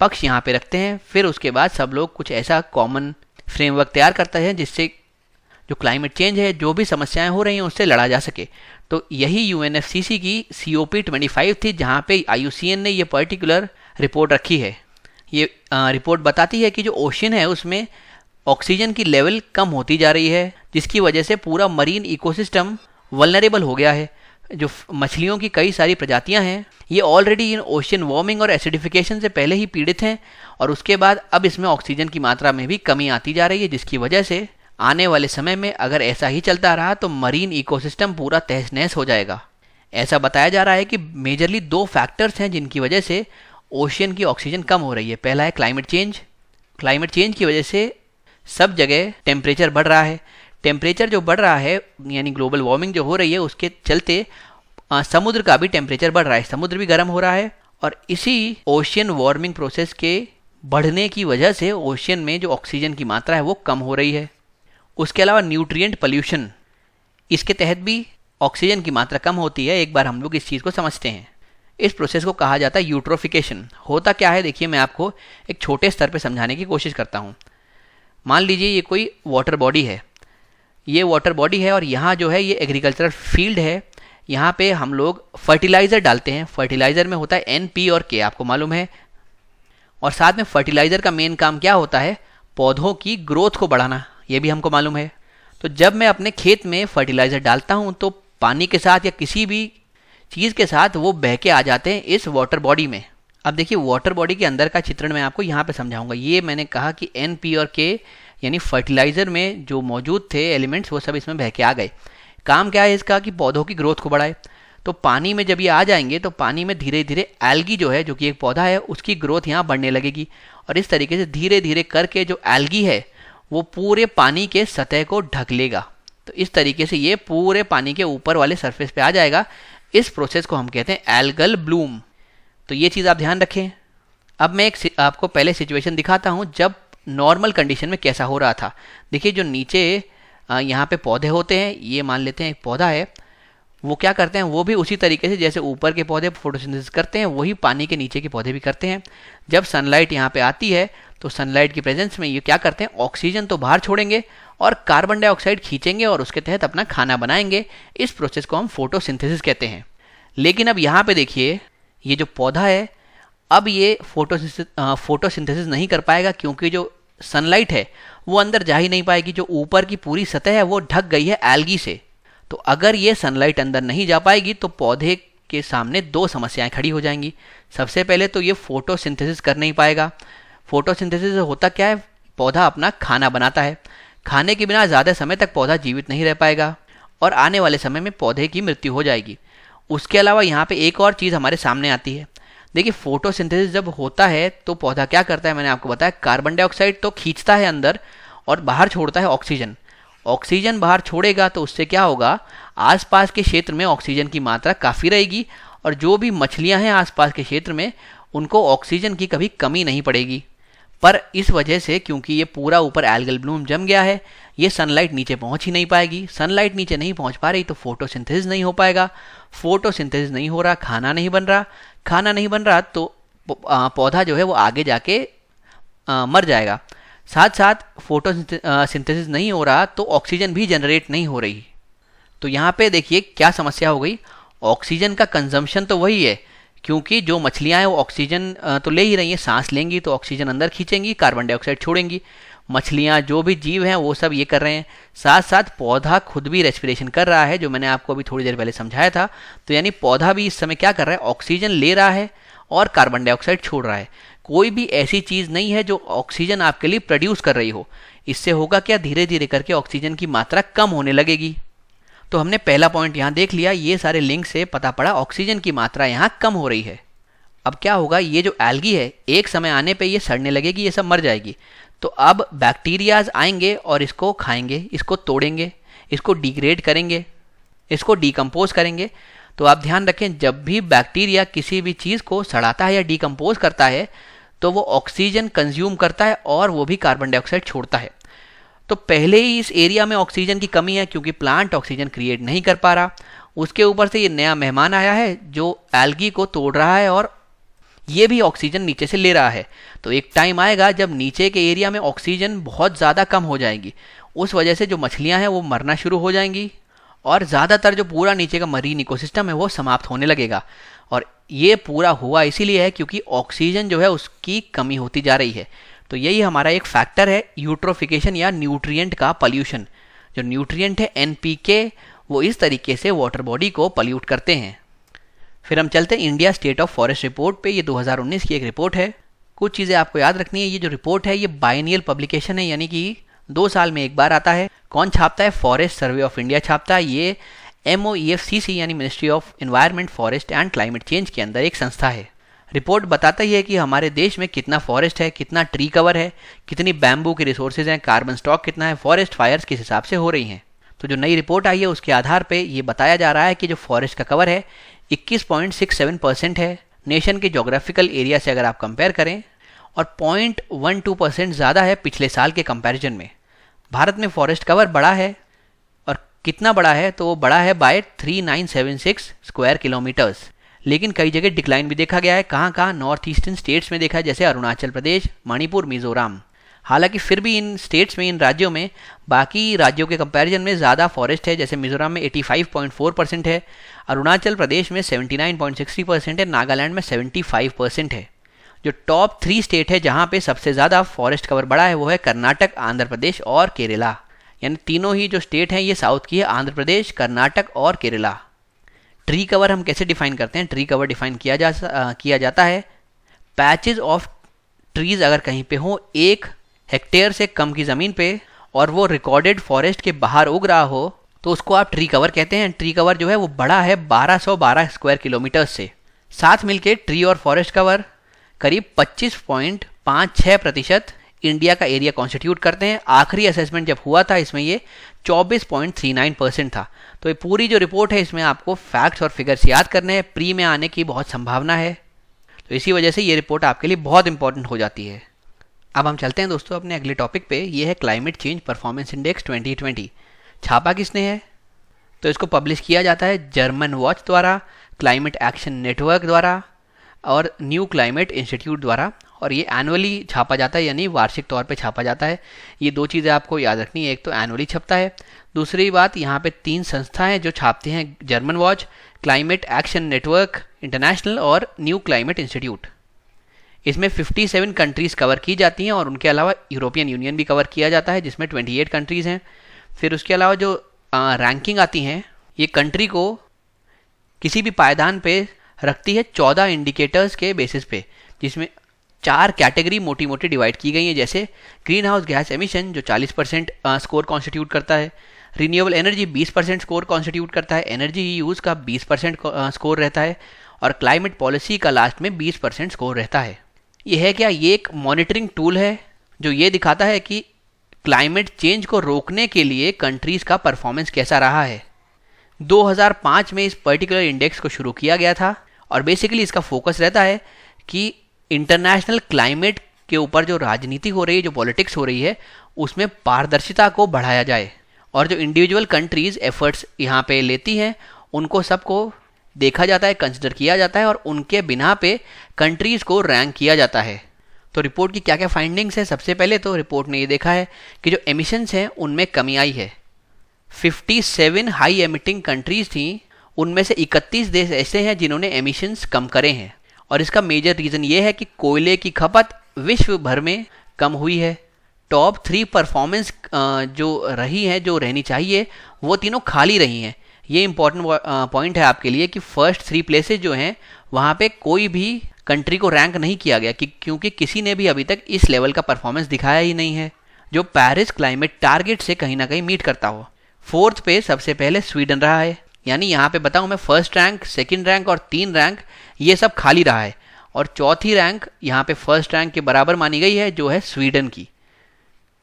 पक्ष यहाँ पे रखते हैं फिर उसके बाद सब लोग कुछ ऐसा कॉमन फ्रेमवर्क तैयार करते हैं जिससे जो क्लाइमेट चेंज है जो भी समस्याएं हो रही हैं उससे लड़ा जा सके तो यही यू की C O P twenty five थी जहाँ पे आई ने ये पर्टिकुलर रिपोर्ट रखी है ये आ, रिपोर्ट बताती है कि जो ओशन है उसमें ऑक्सीजन की लेवल कम होती जा रही है जिसकी वजह से पूरा मरीन इकोसिस्टम वलनरेबल हो गया है जो मछलियों की कई सारी प्रजातियां हैं ये ऑलरेडी इन ओशियन वार्मिंग और एसिडिफिकेशन से पहले ही पीड़ित हैं और उसके बाद अब इसमें ऑक्सीजन की मात्रा में भी कमी आती जा रही है जिसकी वजह से आने वाले समय में अगर ऐसा ही चलता रहा तो मरीन इकोसिस्टम पूरा तहस नहस हो जाएगा ऐसा बताया जा रहा है कि मेजरली दो फैक्टर्स हैं जिनकी वजह से ओशियन की ऑक्सीजन कम हो रही है पहला है क्लाइमेट चेंज क्लाइमेट चेंज की वजह से सब जगह टेम्परेचर बढ़ रहा है टेम्परेचर जो बढ़ रहा है यानी ग्लोबल वार्मिंग जो हो रही है उसके चलते आ, समुद्र का भी टेम्परेचर बढ़ रहा है समुद्र भी गर्म हो रहा है और इसी ओशियन वार्मिंग प्रोसेस के बढ़ने की वजह से ओशियन में जो ऑक्सीजन की मात्रा है वो कम हो रही है उसके अलावा न्यूट्रिएंट पल्यूशन इसके तहत भी ऑक्सीजन की मात्रा कम होती है एक बार हम लोग इस चीज़ को समझते हैं इस प्रोसेस को कहा जाता है यूट्रोफिकेशन होता क्या है देखिए मैं आपको एक छोटे स्तर पर समझाने की कोशिश करता हूँ मान लीजिए ये कोई वाटर बॉडी है ये वाटर बॉडी है और यहाँ जो है ये एग्रीकल्चरल फील्ड है यहाँ पे हम लोग फर्टिलाइज़र डालते हैं फर्टिलाइज़र में होता है एन पी और के आपको मालूम है और साथ में फर्टिलाइज़र का मेन काम क्या होता है पौधों की ग्रोथ को बढ़ाना ये भी हमको मालूम है तो जब मैं अपने खेत में फर्टिलाइज़र डालता हूँ तो पानी के साथ या किसी भी चीज़ के साथ वो बह के आ जाते हैं इस वाटर बॉडी में अब देखिए वाटर बॉडी के अंदर का चित्रण मैं आपको यहाँ पे समझाऊंगा ये मैंने कहा कि एन पी और के यानी फर्टिलाइज़र में जो मौजूद थे एलिमेंट्स वो सब इसमें बह के आ गए काम क्या है इसका कि पौधों की ग्रोथ को बढ़ाए तो पानी में जब ये आ जाएंगे तो पानी में धीरे धीरे एल्गी जो है जो कि एक पौधा है उसकी ग्रोथ यहाँ बढ़ने लगेगी और इस तरीके से धीरे धीरे करके जो एल्गी है वो पूरे पानी के सतह को ढक लेगा तो इस तरीके से ये पूरे पानी के ऊपर वाले सरफेस पे आ जाएगा इस प्रोसेस को हम कहते हैं एल्गल ब्लूम तो ये चीज़ आप ध्यान रखें अब मैं एक आपको पहले सिचुएशन दिखाता हूँ जब नॉर्मल कंडीशन में कैसा हो रहा था देखिए जो नीचे यहाँ पे पौधे होते हैं ये मान लेते हैं एक पौधा है वो क्या करते हैं वो भी उसी तरीके से जैसे ऊपर के पौधे फोटोसिंथेसिस करते हैं वही पानी के नीचे के पौधे भी करते हैं जब सनलाइट यहाँ पे आती है तो सनलाइट की प्रेजेंस में ये क्या करते हैं ऑक्सीजन तो बाहर छोड़ेंगे और कार्बन डाइऑक्साइड खींचेंगे और उसके तहत अपना खाना बनाएंगे इस प्रोसेस को हम फोटोसिंथेसिस कहते हैं लेकिन अब यहाँ पे देखिए ये जो पौधा है अब ये फोटो फोटोसिंथेसिस नहीं कर पाएगा क्योंकि जो सनलाइट है वो अंदर जा ही नहीं पाएगी जो ऊपर की पूरी सतह है वो ढक गई है एल्गी से तो अगर ये सनलाइट अंदर नहीं जा पाएगी तो पौधे के सामने दो समस्याएं खड़ी हो जाएंगी सबसे पहले तो ये फोटोसिंथेसिस कर नहीं पाएगा फोटोसिंथेसिस होता क्या है पौधा अपना खाना बनाता है खाने के बिना ज़्यादा समय तक पौधा जीवित नहीं रह पाएगा और आने वाले समय में पौधे की मृत्यु हो जाएगी उसके अलावा यहाँ पे एक और चीज़ हमारे सामने आती है देखिए फोटोसिंथेसिस जब होता है तो पौधा क्या करता है मैंने आपको बताया कार्बन डाइऑक्साइड तो खींचता है अंदर और बाहर छोड़ता है ऑक्सीजन ऑक्सीजन बाहर छोड़ेगा तो उससे क्या होगा आसपास के क्षेत्र में ऑक्सीजन की मात्रा काफ़ी रहेगी और जो भी मछलियां हैं आसपास के क्षेत्र में उनको ऑक्सीजन की कभी कमी नहीं पड़ेगी पर इस वजह से क्योंकि ये पूरा ऊपर एल्गल ब्लूम जम गया है ये सनलाइट नीचे पहुंच ही नहीं पाएगी सनलाइट नीचे नहीं पहुंच पा रही तो फोटोसिंथेसिस नहीं हो पाएगा फोटोसिंथेसिस नहीं हो रहा खाना नहीं बन रहा खाना नहीं बन रहा तो पौधा जो है वो आगे जाके मर जाएगा साथ साथ फोटो सिंथेसिस नहीं हो रहा तो ऑक्सीजन भी जनरेट नहीं हो रही तो यहाँ पे देखिए क्या समस्या हो गई ऑक्सीजन का कंजम्पशन तो वही है क्योंकि जो मछलियाँ हैं वो ऑक्सीजन तो ले ही रही हैं सांस लेंगी तो ऑक्सीजन अंदर खींचेंगी कार्बन डाइऑक्साइड छोड़ेंगी मछलियाँ जो भी जीव हैं वो सब ये कर रहे हैं साथ साथ पौधा खुद भी रेस्पिरेशन कर रहा है जो मैंने आपको अभी थोड़ी देर पहले समझाया था तो यानी पौधा भी इस समय क्या कर रहा है ऑक्सीजन ले रहा है और कार्बन डाइऑक्साइड छोड़ रहा है कोई भी ऐसी चीज़ नहीं है जो ऑक्सीजन आपके लिए प्रोड्यूस कर रही हो इससे होगा क्या धीरे धीरे करके ऑक्सीजन की मात्रा कम होने लगेगी तो हमने पहला पॉइंट यहाँ देख लिया ये सारे लिंक से पता पड़ा ऑक्सीजन की मात्रा यहाँ कम हो रही है अब क्या होगा ये जो एल्गी है एक समय आने पे ये सड़ने लगेगी ये सब मर जाएगी तो अब बैक्टीरियाज आएंगे और इसको खाएंगे इसको तोड़ेंगे इसको डिग्रेड करेंगे इसको डिकम्पोज करेंगे तो आप ध्यान रखें जब भी बैक्टीरिया किसी भी चीज़ को सड़ाता है या डिकम्पोज करता है तो वो ऑक्सीजन कंज्यूम करता है और वो भी कार्बन डाइऑक्साइड छोड़ता है तो पहले ही इस एरिया में ऑक्सीजन की कमी है क्योंकि प्लांट ऑक्सीजन क्रिएट नहीं कर पा रहा उसके ऊपर से ये नया मेहमान आया है जो एल्गी को तोड़ रहा है और ये भी ऑक्सीजन नीचे से ले रहा है तो एक टाइम आएगा जब नीचे के एरिया में ऑक्सीजन बहुत ज़्यादा कम हो जाएगी उस वजह से जो मछलियाँ हैं वो मरना शुरू हो जाएंगी और ज़्यादातर जो पूरा नीचे का मरीन इकोसिस्टम है वो समाप्त होने लगेगा और ये पूरा हुआ इसीलिए है क्योंकि ऑक्सीजन जो है उसकी कमी होती जा रही है तो यही हमारा एक फैक्टर है यूट्रोफिकेशन या न्यूट्रिएंट का पल्यूशन जो न्यूट्रिएंट है एन वो इस तरीके से वाटर बॉडी को पल्यूट करते हैं फिर हम चलते हैं India state of forest report पे ये 2019 की एक रिपोर्ट है कुछ चीज़ें आपको याद रखनी है ये जो रिपोर्ट है ये बाइनियल पब्लिकेशन है यानी कि दो साल में एक बार आता है कौन छापता है फॉरेस्ट सर्वे ऑफ इंडिया छापता है ये एम e यानी ministry of environment forest and climate change के अंदर एक संस्था है रिपोर्ट बताता ही है कि हमारे देश में कितना फॉरेस्ट है कितना ट्री कवर है कितनी बैम्बू के रिसोर्सेज हैं कार्बन स्टॉक कितना है फॉरेस्ट फायर्स किस हिसाब से हो रही हैं तो जो नई रिपोर्ट आई है उसके आधार पर ये बताया जा रहा है कि जो फॉरेस्ट का कवर है 21.67 परसेंट है नेशन के जोग्राफिकल एरिया से अगर आप कंपेयर करें और 0.12 परसेंट ज़्यादा है पिछले साल के कंपैरिजन में भारत में फॉरेस्ट कवर बड़ा है और कितना बड़ा है तो वो बड़ा है बाय 3976 स्क्वायर किलोमीटर्स लेकिन कई जगह डिक्लाइन भी देखा गया है कहाँ कहाँ नॉर्थ ईस्टर्न स्टेट्स में देखा है जैसे अरुणाचल प्रदेश मणिपुर मिजोरम हालांकि फिर भी इन स्टेट्स में इन राज्यों में बाकी राज्यों के कंपैरिजन में ज़्यादा फॉरेस्ट है जैसे मिजोरम में 85.4 परसेंट है अरुणाचल प्रदेश में 79.60 परसेंट है नागालैंड में 75 परसेंट है जो टॉप थ्री स्टेट है जहाँ पे सबसे ज़्यादा फॉरेस्ट कवर बढ़ा है वो है कर्नाटक आंध्र प्रदेश और केरला यानी तीनों ही जो स्टेट हैं ये साउथ की है आंध्र प्रदेश कर्नाटक और केरला ट्री कवर हम कैसे डिफाइन करते हैं ट्री कवर डिफाइन किया जा किया जाता है पैचेज ऑफ ट्रीज अगर कहीं पे हो एक हेक्टेयर से कम की ज़मीन पे और वो रिकॉर्डेड फॉरेस्ट के बाहर उग रहा हो तो उसको आप ट्री कवर कहते हैं ट्री कवर जो है वो बड़ा है 1212 स्क्वायर किलोमीटर से साथ मिलके ट्री और फॉरेस्ट कवर करीब 25.56 प्रतिशत इंडिया का एरिया कॉन्स्टिट्यूट करते हैं आखिरी असेसमेंट जब हुआ था इसमें ये 24.39 परसेंट था तो ये पूरी जो रिपोर्ट है इसमें आपको फैक्ट्स और फिगर्स याद करने हैं प्री में आने की बहुत संभावना है तो इसी वजह से ये रिपोर्ट आपके लिए बहुत इंपॉर्टेंट हो जाती है अब हम चलते हैं दोस्तों अपने अगले टॉपिक पे ये है क्लाइमेट चेंज परफॉर्मेंस इंडेक्स 2020 छापा किसने है तो इसको पब्लिश किया जाता है जर्मन वॉच द्वारा क्लाइमेट एक्शन नेटवर्क द्वारा और न्यू क्लाइमेट इंस्टीट्यूट द्वारा और ये एनुअली छापा जाता है यानी वार्षिक तौर पे छापा जाता है ये दो चीज़ें आपको याद रखनी है एक तो एनुअली छपता है दूसरी बात यहाँ पे तीन संस्थाएं जो छापती हैं German watch climate action network international और न्यू क्लाइमेट इंस्टीट्यूट इसमें 57 कंट्रीज़ कवर की जाती हैं और उनके अलावा यूरोपियन यूनियन भी कवर किया जाता है जिसमें 28 कंट्रीज़ हैं फिर उसके अलावा जो रैंकिंग आती हैं ये कंट्री को किसी भी पायदान पे रखती है 14 इंडिकेटर्स के बेसिस पे जिसमें चार कैटेगरी मोटी मोटी डिवाइड की गई हैं जैसे ग्रीन हाउस गैस एमिशन जो 40 परसेंट स्कोर कॉन्स्टिट्यूट करता है renewable energy 20 percent score constitute करता है एनर्जी यूज़ का 20 परसेंट स्कोर रहता है और क्लाइमेट पॉलिसी का लास्ट में 20 परसेंट स्कोर रहता है यह है क्या ये एक मॉनिटरिंग टूल है जो ये दिखाता है कि क्लाइमेट चेंज को रोकने के लिए कंट्रीज़ का परफॉर्मेंस कैसा रहा है 2005 में इस पर्टिकुलर इंडेक्स को शुरू किया गया था और बेसिकली इसका फोकस रहता है कि इंटरनेशनल क्लाइमेट के ऊपर जो राजनीति हो रही है जो पॉलिटिक्स हो रही है उसमें पारदर्शिता को बढ़ाया जाए और जो इंडिविजुअल कंट्रीज़ एफर्ट्स यहाँ पे लेती हैं उनको सबको देखा जाता है कंसिडर किया जाता है और उनके बिना पे कंट्रीज़ को रैंक किया जाता है तो रिपोर्ट की क्या क्या फाइंडिंग्स है सबसे पहले तो रिपोर्ट ने ये देखा है कि जो एमिशंस हैं उनमें कमी आई है 57 हाई एमिटिंग कंट्रीज़ थी उनमें से 31 देश ऐसे हैं जिन्होंने एमिशंस कम करे हैं और इसका मेजर रीज़न ये है कि कोयले की खपत विश्व भर में कम हुई है टॉप थ्री परफॉर्मेंस जो रही है जो रहनी चाहिए वो तीनों खाली रही हैं ये इंपॉर्टेंट पॉइंट है आपके लिए कि फर्स्ट थ्री प्लेसेज जो हैं वहाँ पे कोई भी कंट्री को रैंक नहीं किया गया कि क्योंकि किसी ने भी अभी तक इस लेवल का परफॉर्मेंस दिखाया ही नहीं है जो पेरिस क्लाइमेट टारगेट से कहीं ना कहीं मीट करता हो फोर्थ पे सबसे पहले स्वीडन रहा है यानी यहाँ पे बताऊँ मैं फर्स्ट रैंक सेकेंड रैंक और तीन रैंक ये सब खाली रहा है और चौथी रैंक यहाँ पे फर्स्ट रैंक के बराबर मानी गई है जो है स्वीडन की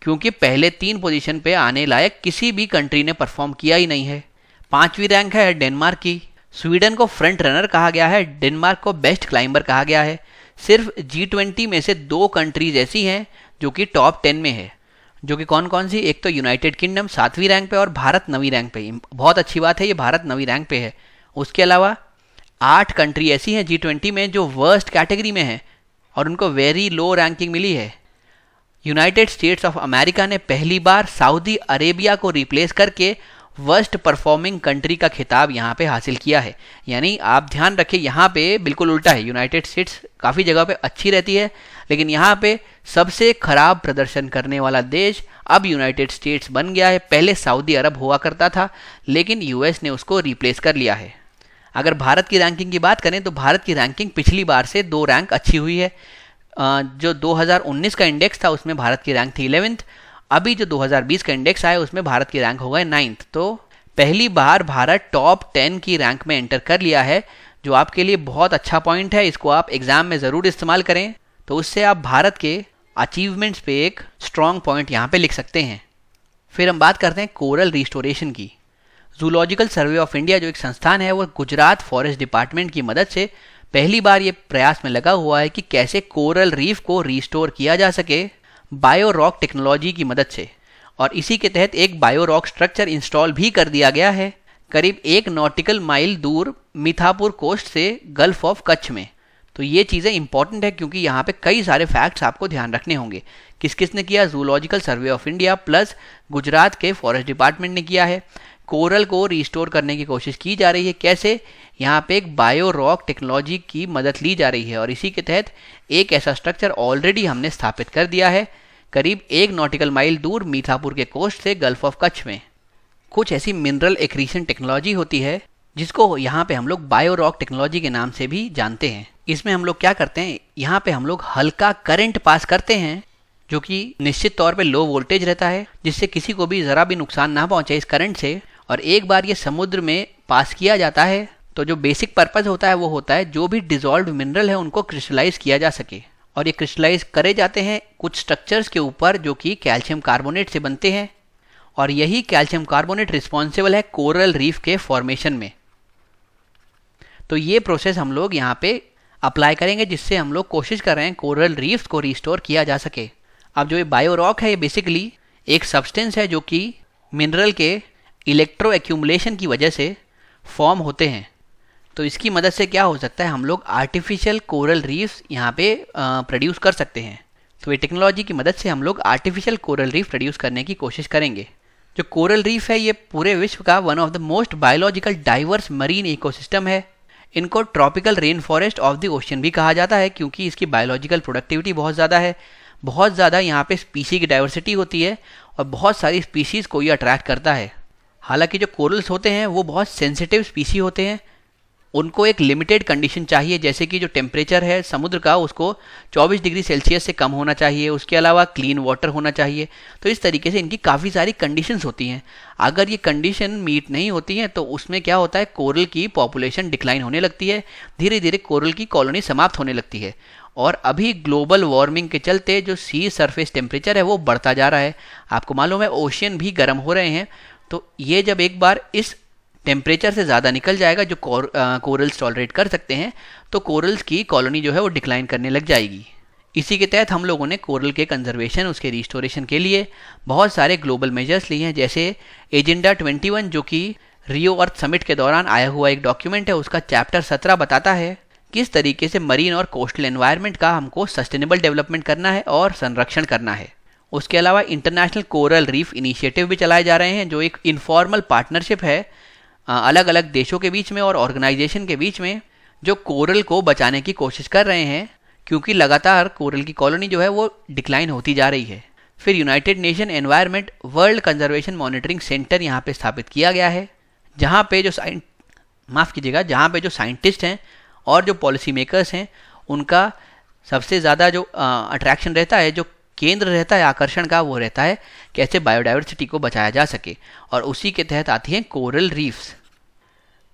क्योंकि पहले तीन पोजीशन पे आने लायक किसी भी कंट्री ने परफॉर्म किया ही नहीं है पांचवी रैंक है डेनमार्क की स्वीडन को फ्रंट रनर कहा गया है डेनमार्क को बेस्ट क्लाइंबर कहा गया है सिर्फ जी ट्वेंटी में से दो कंट्रीज ऐसी हैं जो कि टॉप टेन में है जो कि कौन कौन सी एक तो यूनाइटेड किंगडम सातवीं रैंक पे और भारत नवी रैंक पे बहुत अच्छी बात है ये भारत नवी रैंक पे है उसके अलावा आठ कंट्री ऐसी हैं जी ट्वेंटी में जो वर्स्ट कैटेगरी में है और उनको वेरी लो रैंकिंग मिली है यूनाइटेड स्टेट्स ऑफ अमेरिका ने पहली बार सऊदी अरेबिया को रिप्लेस करके वर्स्ट परफॉर्मिंग कंट्री का खिताब यहाँ पे हासिल किया है यानी आप ध्यान रखें यहाँ पे बिल्कुल उल्टा है यूनाइटेड स्टेट्स काफ़ी जगह पे अच्छी रहती है लेकिन यहाँ पे सबसे खराब प्रदर्शन करने वाला देश अब यूनाइटेड स्टेट्स बन गया है पहले सऊदी अरब हुआ करता था लेकिन यूएस ने उसको रिप्लेस कर लिया है अगर भारत की रैंकिंग की बात करें तो भारत की रैंकिंग पिछली बार से दो रैंक अच्छी हुई है जो 2019 का इंडेक्स था उसमें भारत की रैंक थी इलेवेंथ अभी जो 2020 का इंडेक्स आया उसमें भारत की रैंक हो गए नाइन्थ तो पहली बार भारत टॉप टेन की रैंक में एंटर कर लिया है जो आपके लिए बहुत अच्छा पॉइंट है इसको आप एग्जाम में ज़रूर इस्तेमाल करें तो उससे आप भारत के अचीवमेंट्स पे एक स्ट्रॉन्ग पॉइंट यहाँ पे लिख सकते हैं फिर हम बात करते हैं कोरल रिस्टोरेशन की जूलॉजिकल सर्वे ऑफ इंडिया जो एक संस्थान है वो गुजरात फॉरेस्ट डिपार्टमेंट की मदद से पहली बार ये प्रयास में लगा हुआ है कि कैसे कोरल रीफ को रिस्टोर किया जा सके बायो रॉक टेक्नोलॉजी की मदद से और इसी के तहत एक बायो रॉक स्ट्रक्चर इंस्टॉल भी कर दिया गया है करीब एक नॉटिकल माइल दूर मिथापुर कोस्ट से गल्फ ऑफ कच्छ में तो ये चीज़ें इंपॉर्टेंट है क्योंकि यहाँ पे कई सारे फैक्ट्स आपको ध्यान रखने होंगे किस किस ने किया zoological survey of India plus Gujarat के फॉरेस्ट डिपार्टमेंट ने किया है कोरल को रिस्टोर करने की कोशिश की जा रही है कैसे यहाँ पे एक बायो रॉक टेक्नोलॉजी की मदद ली जा रही है और इसी के तहत एक ऐसा स्ट्रक्चर ऑलरेडी हमने स्थापित कर दिया है करीब एक नॉटिकल माइल दूर मीठापुर के कोस्ट से गल्फ ऑफ कच्छ में कुछ ऐसी मिनरल एक्रीशन टेक्नोलॉजी होती है जिसको यहाँ पे हम लोग बायो रॉक टेक्नोलॉजी के नाम से भी जानते हैं इसमें हम लोग क्या करते हैं यहाँ पे हम लोग हल्का करंट पास करते हैं जो कि निश्चित तौर पे लो वोल्टेज रहता है जिससे किसी को भी ज़रा भी नुकसान ना पहुंचे इस करंट से और एक बार ये समुद्र में पास किया जाता है तो जो बेसिक पर्पज़ होता है वो होता है जो भी डिजोल्व मिनरल है उनको क्रिस्टलाइज किया जा सके और ये क्रिस्टलाइज करे जाते हैं कुछ स्ट्रक्चर्स के ऊपर जो कि कैल्शियम कार्बोनेट से बनते हैं और यही कैल्शियम कार्बोनेट रिस्पॉन्सिबल है कोरल रीफ के फॉर्मेशन में तो ये प्रोसेस हम लोग यहाँ पे अप्लाई करेंगे जिससे हम लोग कोशिश कर रहे हैं कोरल रीफ्स को रिस्टोर किया जा सके अब जो ये बायो रॉक है ये बेसिकली एक सब्सटेंस है जो कि मिनरल के इलेक्ट्रो एक्यूमुलेशन की वजह से फॉर्म होते हैं तो इसकी मदद से क्या हो सकता है हम लोग आर्टिफिशियल कोरल रीफ्स यहाँ पे प्रोड्यूस कर सकते हैं तो ये टेक्नोलॉजी की मदद से हम लोग आर्टिफिशियल कोरल रीफ प्रोड्यूस करने की कोशिश करेंगे जो कोरल रीफ है ये पूरे विश्व का one of the most biological diverse marine ecosystem है इनको tropical rainforest of the ocean भी कहा जाता है क्योंकि इसकी बायोलॉजिकल प्रोडक्टिविटी बहुत ज़्यादा है बहुत ज़्यादा यहाँ पे स्पीसी की डाइवर्सिटी होती है और बहुत सारी स्पीसीज़ को ये अट्रैक्ट करता है हालांकि जो कोरल्स होते हैं वो बहुत सेंसिटिव स्पीसी होते हैं उनको एक लिमिटेड कंडीशन चाहिए जैसे कि जो टेम्परेचर है समुद्र का उसको 24 डिग्री सेल्सियस से कम होना चाहिए उसके अलावा क्लीन वाटर होना चाहिए तो इस तरीके से इनकी काफ़ी सारी कंडीशंस होती हैं अगर ये कंडीशन मीट नहीं होती हैं तो उसमें क्या होता है कोरल की पॉपुलेशन डिक्लाइन होने लगती है धीरे धीरे कोरल की कॉलोनी समाप्त होने लगती है और अभी ग्लोबल वार्मिंग के चलते जो सी सरफेस टेम्परेचर है वो बढ़ता जा रहा है आपको मालूम है ओशियन भी गर्म हो रहे हैं तो ये जब एक बार इस टेम्परेचर से ज़्यादा निकल जाएगा जो कोरल्स टॉलरेट कर सकते हैं तो कोरल्स की कॉलोनी जो है वो डिक्लाइन करने लग जाएगी इसी के तहत हम लोगों ने कोरल के कंजर्वेशन उसके रिस्टोरेशन के लिए बहुत सारे ग्लोबल मेजर्स लिए हैं जैसे एजेंडा 21 जो कि रियो अर्थ समिट के दौरान आया हुआ एक डॉक्यूमेंट है उसका चैप्टर 17 बताता है किस तरीके से मरीन और कोस्टल एनवायरनमेंट का हमको सस्टेनेबल डेवलपमेंट करना है और संरक्षण करना है उसके अलावा इंटरनेशनल कोरल रीफ इनिशिएटिव भी चलाए जा रहे हैं जो एक इनफॉर्मल पार्टनरशिप है हाँ, अलग अलग देशों के बीच में और ऑर्गेनाइजेशन के बीच में जो कोरल को बचाने की कोशिश कर रहे हैं क्योंकि लगातार कोरल की कॉलोनी जो है वो डिक्लाइन होती जा रही है फिर united nation environment world conservation monitoring centre यहाँ पे स्थापित किया गया है जहाँ पे जो साइं माफ़ कीजिएगा जहाँ पे जो साइंटिस्ट हैं और जो पॉलिसी मेकर्स हैं उनका सबसे ज़्यादा जो अट्रैक्शन रहता है जो केंद्र रहता है आकर्षण का वो रहता है कैसे बायोडाइवर्सिटी को बचाया जा सके और उसी के तहत आती हैं कोरल रीफ्स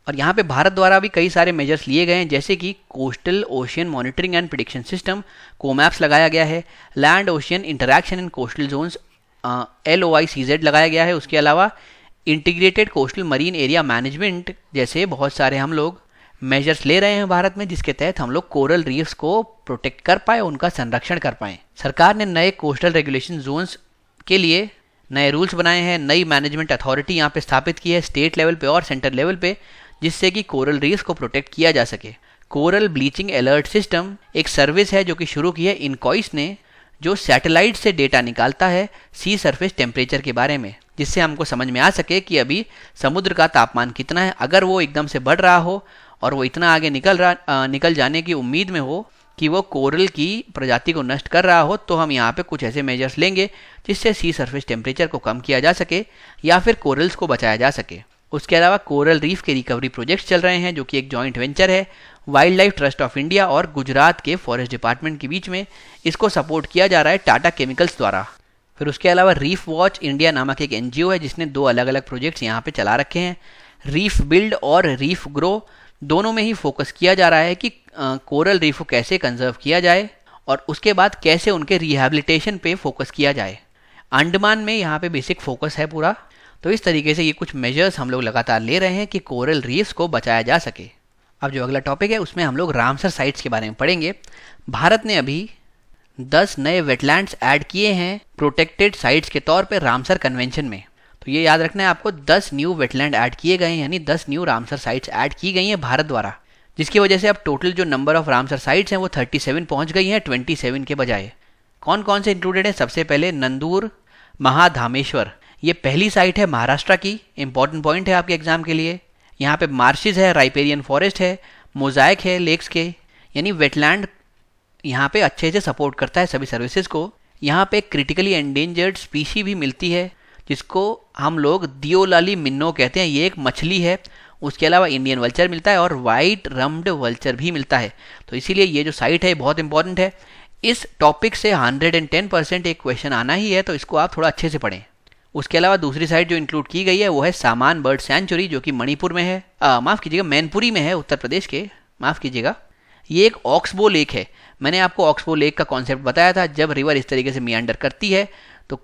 और यहाँ पे भारत द्वारा भी कई सारे मेजर्स लिए गए हैं जैसे कि coastal ocean monitoring and prediction system COMAPS लगाया गया है land ocean interaction in coastal zones L O I C Z लगाया गया है उसके अलावा integrated coastal marine area management जैसे बहुत सारे हम लोग मेजर्स ले रहे हैं भारत में जिसके तहत हम लोग कोरल रीफ्स को प्रोटेक्ट कर पाए उनका संरक्षण कर पाएँ सरकार ने नए कोस्टल रेगुलेशन जोन के लिए नए रूल्स बनाए हैं नई मैनेजमेंट अथॉरिटी यहाँ पे स्थापित की है स्टेट लेवल पे और सेंटर लेवल पे जिससे कि कोरल रीफ्स को प्रोटेक्ट किया जा सके कोरल ब्लीचिंग अलर्ट सिस्टम एक सर्विस है जो कि शुरू की है इनकॉइस ने जो सैटेलाइट से डेटा निकालता है सी सरफेस टेम्परेचर के बारे में जिससे हमको समझ में आ सके कि अभी समुद्र का तापमान कितना है अगर वो एकदम से बढ़ रहा हो और वो इतना आगे निकल रहा निकल जाने की उम्मीद में हो कि वो कोरल की प्रजाति को नष्ट कर रहा हो तो हम यहाँ पे कुछ ऐसे मेजर्स लेंगे जिससे सी सरफेस टेम्परेचर को कम किया जा सके या फिर कोरल्स को बचाया जा सके उसके अलावा कोरल रीफ के रिकवरी प्रोजेक्ट्स चल रहे हैं जो कि एक जॉइंट वेंचर है wildlife trust of India और गुजरात के फॉरेस्ट डिपार्टमेंट के बीच में इसको सपोर्ट किया जा रहा है टाटा केमिकल्स द्वारा फिर उसके अलावा रीफ वॉच इंडिया नामक एक एनजीओ है जिसने दो अलग अलग प्रोजेक्ट्स यहाँ पे चला रखे हैं रीफ बिल्ड और रीफ ग्रो दोनों में ही फोकस किया जा रहा है कि कोरल रीफ को कैसे कंजर्व किया जाए और उसके बाद कैसे उनके रिहेबिलिटेशन पे फोकस किया जाए अंडमान में यहाँ पे बेसिक फोकस है पूरा तो इस तरीके से ये कुछ मेजर्स हम लोग लगातार ले रहे हैं कि कोरल रीफ्स को बचाया जा सके अब जो अगला टॉपिक है उसमें हम लोग रामसर साइट्स के बारे में पढ़ेंगे भारत ने अभी दस नए वेटलैंड्स ऐड किए हैं प्रोटेक्टेड साइट्स के तौर पर रामसर कन्वेंशन में तो ये याद रखना है आपको 10 न्यू वेटलैंड ऐड किए गए हैं यानी 10 न्यू रामसर साइट्स ऐड की गई हैं भारत द्वारा जिसकी वजह से अब टोटल जो नंबर ऑफ रामसर साइट्स हैं वो 37 पहुंच गई हैं 27 के बजाय कौन कौन से इंक्लूडेड हैं सबसे पहले नंदूर महाधामेश्वर ये पहली साइट है महाराष्ट्र की इंपॉर्टेंट पॉइंट है आपके एग्जाम के लिए यहाँ पे मार्शिज है राइपेरियन फॉरेस्ट है मोजाइक है लेक्स के यानी वेटलैंड यहाँ पे अच्छे से सपोर्ट करता है सभी सर्विसेज को यहाँ पे क्रिटिकली एंडेंजर्ड स्पीशी भी मिलती है जिसको हम लोग दियोलाली मिन्नो कहते हैं ये एक मछली है उसके अलावा इंडियन वल्चर मिलता है और वाइट रम्ड वल्चर भी मिलता है तो इसीलिए ये जो साइट है बहुत इंपॉर्टेंट है इस टॉपिक से 110 परसेंट एक क्वेश्चन आना ही है तो इसको आप थोड़ा अच्छे से पढ़ें उसके अलावा दूसरी साइट जो इंक्लूड की गई है वो है सामान बर्ड सेंचुरी जो कि मणिपुर में है माफ़ कीजिएगा मैनपुरी में है उत्तर प्रदेश के माफ़ कीजिएगा ये एक ऑक्सबो लेक है मैंने आपको ऑक्सबो लेक का कॉन्सेप्ट बताया था जब रिवर इस तरीके से मियांडर करती है तो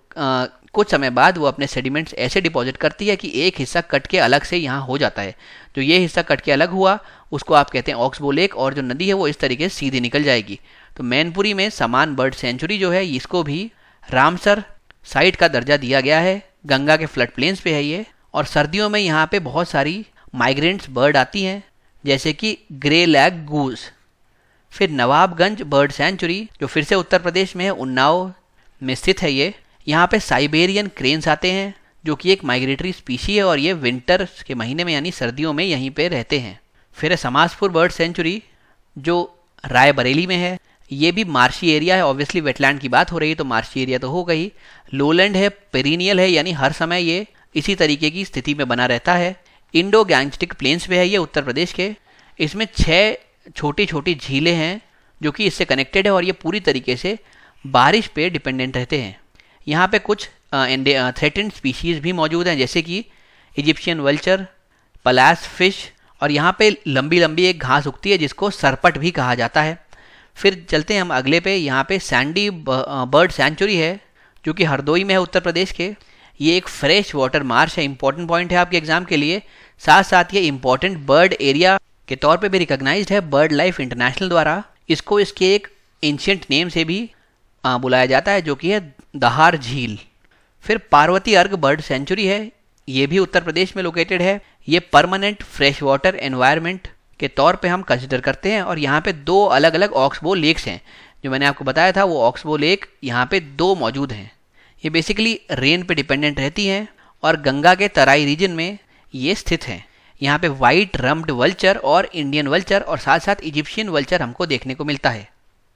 कुछ समय बाद वो अपने सेडिमेंट्स ऐसे डिपॉजिट करती है कि एक हिस्सा कट के अलग से यहाँ हो जाता है जो ये हिस्सा कट के अलग हुआ उसको आप कहते हैं ऑक्सबो लेक और जो नदी है वो इस तरीके से सीधी निकल जाएगी तो मैनपुरी में समान बर्ड सेंचुरी जो है इसको भी रामसर साइट का दर्जा दिया गया है गंगा के फ्लड प्लेन्स पे है ये और सर्दियों में यहाँ पे बहुत सारी माइग्रेंट्स बर्ड आती हैं जैसे कि ग्रे लैग गूज फिर नवाबगंज बर्ड सेंचुरी जो फिर से उत्तर प्रदेश में है उन्नाव में स्थित है ये यहाँ पे साइबेरियन क्रेन्स आते हैं जो कि एक माइग्रेटरी स्पीशी है और ये विंटर के महीने में यानी सर्दियों में यहीं पे रहते हैं फिर है समाजपुर बर्ड सेंचुरी जो रायबरेली में है ये भी मार्शी एरिया है ऑब्वियसली वेटलैंड की बात हो रही है तो मार्शी एरिया तो हो गई लोलैंड है पेरिनियल है यानी हर समय ये इसी तरीके की स्थिति में बना रहता है इंडो गैंगस्टिक प्लेन्स भी है ये उत्तर प्रदेश के इसमें छः छोटी छोटी झीलें हैं जो कि इससे कनेक्टेड है और ये पूरी तरीके से बारिश पे डिपेंडेंट रहते हैं यहाँ पे कुछ थ्रेटेंड स्पीशीज़ भी मौजूद हैं जैसे कि इजिप्शियन वल्चर पलास फिश और यहाँ पे लंबी लंबी एक घास उगती है जिसको सरपट भी कहा जाता है फिर चलते हैं हम अगले पे यहाँ पे सैंडी बर्ड सेंचुरी है जो कि हरदोई में है उत्तर प्रदेश के ये एक फ्रेश वाटर मार्श है इंपॉर्टेंट पॉइंट है आपके एग्जाम के लिए साथ साथ ये इंपॉर्टेंट बर्ड एरिया के तौर पे भी रिकॉग्नाइज्ड है बर्ड लाइफ इंटरनेशनल द्वारा इसको इसके एक एंशियंट नेम से भी बुलाया जाता है जो कि है दहार झील फिर पार्वती अर्ग बर्ड सेंचुरी है ये भी उत्तर प्रदेश में लोकेटेड है ये परमानेंट फ्रेश वाटर एनवायरमेंट के तौर पे हम कंसिडर करते हैं और यहाँ पे दो अलग अलग ऑक्सबो लेक्स हैं जो मैंने आपको बताया था वो ऑक्सबो लेक यहाँ पे दो मौजूद हैं ये बेसिकली रेन पे डिपेंडेंट रहती हैं और गंगा के तराई रीजन में ये स्थित हैं यहाँ पे वाइट रम्ड वल्चर और इंडियन वल्चर और साथ साथ इजिप्शियन वल्चर हमको देखने को मिलता है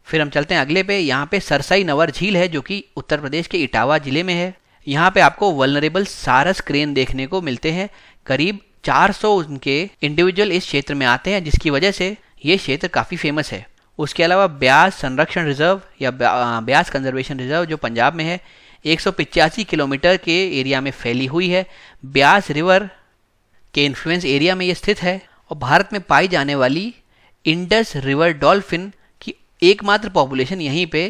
फिर हम चलते हैं अगले पे यहाँ पे सरसाई नवर झील है जो कि उत्तर प्रदेश के इटावा जिले में है यहाँ पे आपको वलनरेबल सारस क्रेन देखने को मिलते हैं करीब 400 उनके इंडिविजुअल इस क्षेत्र में आते हैं जिसकी वजह से ये क्षेत्र काफ़ी फेमस है उसके अलावा ब्यास संरक्षण रिजर्व या ब्यास कंजर्वेशन रिजर्व जो पंजाब में है एक किलोमीटर के एरिया में फैली हुई है ब्यास रिवर के इन्फ्लुएंस एरिया में ये स्थित है और भारत में पाई जाने वाली इंडस रिवर डॉल्फिन एकमात्र पॉपुलेशन यहीं पे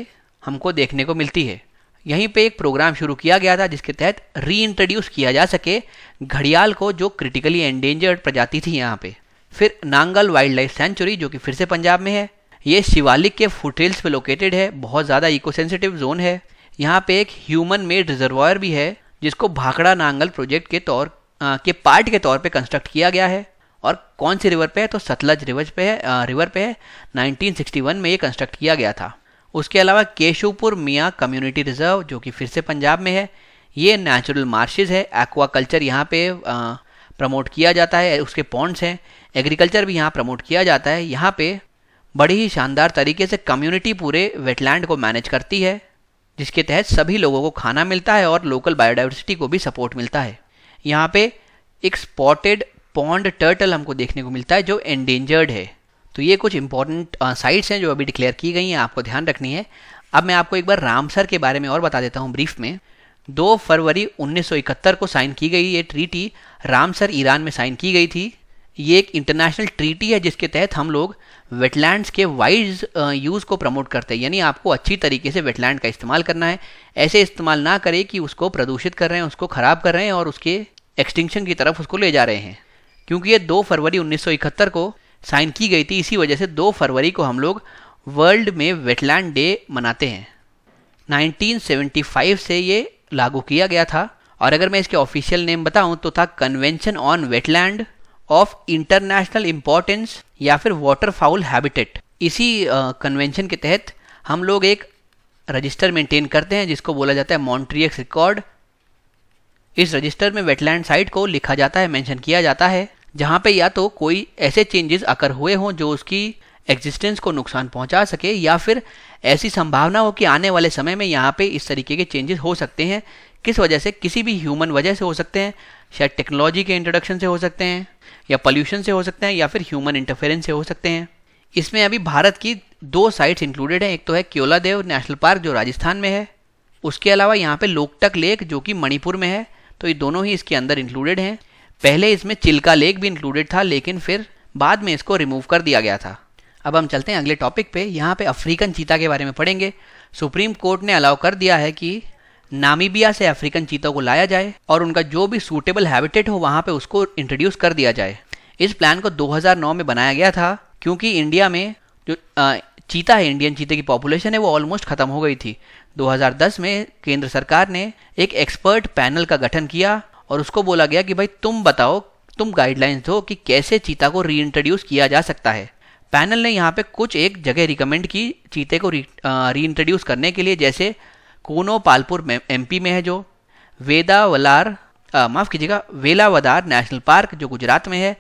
हमको देखने को मिलती है यहीं पे एक प्रोग्राम शुरू किया गया था जिसके तहत री इंट्रोड्यूस किया जा सके घड़ियाल को जो क्रिटिकली एंडेंजर्ड प्रजाति थी यहाँ पे फिर नांगल वाइल्ड लाइफ सेंचुरी जो कि फिर से पंजाब में है ये शिवालिक के फुटेल्स पे लोकेटेड है बहुत ज़्यादा इको सेंसिटिव जोन है यहाँ पे एक ह्यूमन मेड रिजर्वायर भी है जिसको भाखड़ा नांगल प्रोजेक्ट के तौर आ, के पार्ट के तौर पे कंस्ट्रक्ट किया गया है और कौन से रिवर पे है तो सतलज रिवर पे है आ, रिवर पे है 1961 में ये कंस्ट्रक्ट किया गया था उसके अलावा केशवपुर मियाँ कम्युनिटी रिजर्व जो कि फिर से पंजाब में है ये नेचुरल मार्शेज है एक्वा कल्चर यहाँ पे प्रमोट किया जाता है उसके पॉन्ड्स हैं एग्रीकल्चर भी यहाँ प्रमोट किया जाता है यहाँ पे बड़ी ही शानदार तरीके से कम्युनिटी पूरे वेटलैंड को मैनेज करती है जिसके तहत सभी लोगों को खाना मिलता है और लोकल बायोडाइवर्सिटी को भी सपोर्ट मिलता है यहाँ पे एक स्पॉटेड पॉन्ड टर्टल हमको देखने को मिलता है जो एंडेंजर्ड है तो ये कुछ इंपॉर्टेंट साइट्स हैं जो अभी डिक्लेयर की गई हैं आपको ध्यान रखनी है अब मैं आपको एक बार रामसर के बारे में और बता देता हूँ ब्रीफ में दो फरवरी 1971 को साइन की गई ये ट्रीटी रामसर ईरान में साइन की गई थी ये एक इंटरनेशनल ट्रीटी है जिसके तहत हम लोग वेटलैंड्स के वाइज यूज़ को प्रमोट करते हैं यानी आपको अच्छी तरीके से वेटलैंड का इस्तेमाल करना है ऐसे इस्तेमाल ना करें कि उसको प्रदूषित कर रहे हैं उसको ख़राब कर रहे हैं और उसके एक्सटिंक्शन की तरफ उसको ले जा रहे हैं क्योंकि ये 2 फरवरी 1971 को साइन की गई थी इसी वजह से 2 फरवरी को हम लोग वर्ल्ड में वेटलैंड डे मनाते हैं 1975 से ये लागू किया गया था और अगर मैं इसके ऑफिशियल नेम बताऊं तो था convention on wetland of international importance या फिर वाटर फाउल हैबिटेट इसी कन्वेंशन के तहत हम लोग एक रजिस्टर मेंटेन करते हैं जिसको बोला जाता है मॉन्ट्रियक्स रिकॉर्ड इस रजिस्टर में वेटलैंड साइट को लिखा जाता है मेंशन किया जाता है जहाँ पे या तो कोई ऐसे चेंजेस अकर हुए हों जो उसकी एग्जिस्टेंस को नुकसान पहुंचा सके या फिर ऐसी संभावना हो कि आने वाले समय में यहाँ पे इस तरीके के चेंजेस हो सकते हैं किस वजह से किसी भी ह्यूमन वजह से हो सकते हैं शायद टेक्नोलॉजी के इंट्रोडक्शन से हो सकते हैं या पॉल्यूशन से हो सकते हैं या फिर ह्यूमन इंटरफेरेंस से हो सकते हैं इसमें अभी भारत की दो साइट्स इंक्लूडेड हैं एक तो है क्योला देव नेशनल पार्क जो राजस्थान में है उसके अलावा यहाँ पे लोकटक लेक जो कि मणिपुर में है तो ये दोनों ही इसके अंदर इंक्लूडेड हैं पहले इसमें चिल्का लेक भी इंक्लूडेड था लेकिन फिर बाद में इसको रिमूव कर दिया गया था अब हम चलते हैं अगले टॉपिक पे यहाँ पे अफ्रीकन चीता के बारे में पढ़ेंगे सुप्रीम कोर्ट ने अलाउ कर दिया है कि नामीबिया से अफ्रीकन चीतों को लाया जाए और उनका जो भी सूटेबल हैबिटेट हो वहाँ पे उसको इंट्रोड्यूस कर दिया जाए इस प्लान को 2009 में बनाया गया था क्योंकि इंडिया में जो चीता है इंडियन चीते की पॉपुलेशन है वो ऑलमोस्ट ख़त्म हो गई थी 2010 में केंद्र सरकार ने एक एक्सपर्ट पैनल का गठन किया और उसको बोला गया कि भाई तुम बताओ तुम गाइडलाइंस दो कि कैसे चीता को रीइंट्रोड्यूस किया जा सकता है पैनल ने यहाँ पे कुछ एक जगह रिकमेंड की चीते को रीइंट्रोड्यूस करने के लिए जैसे कोनो पालपुर पी में है जो वेदा वलार माफ़ कीजिएगा वेलावदार नेशनल पार्क जो गुजरात में है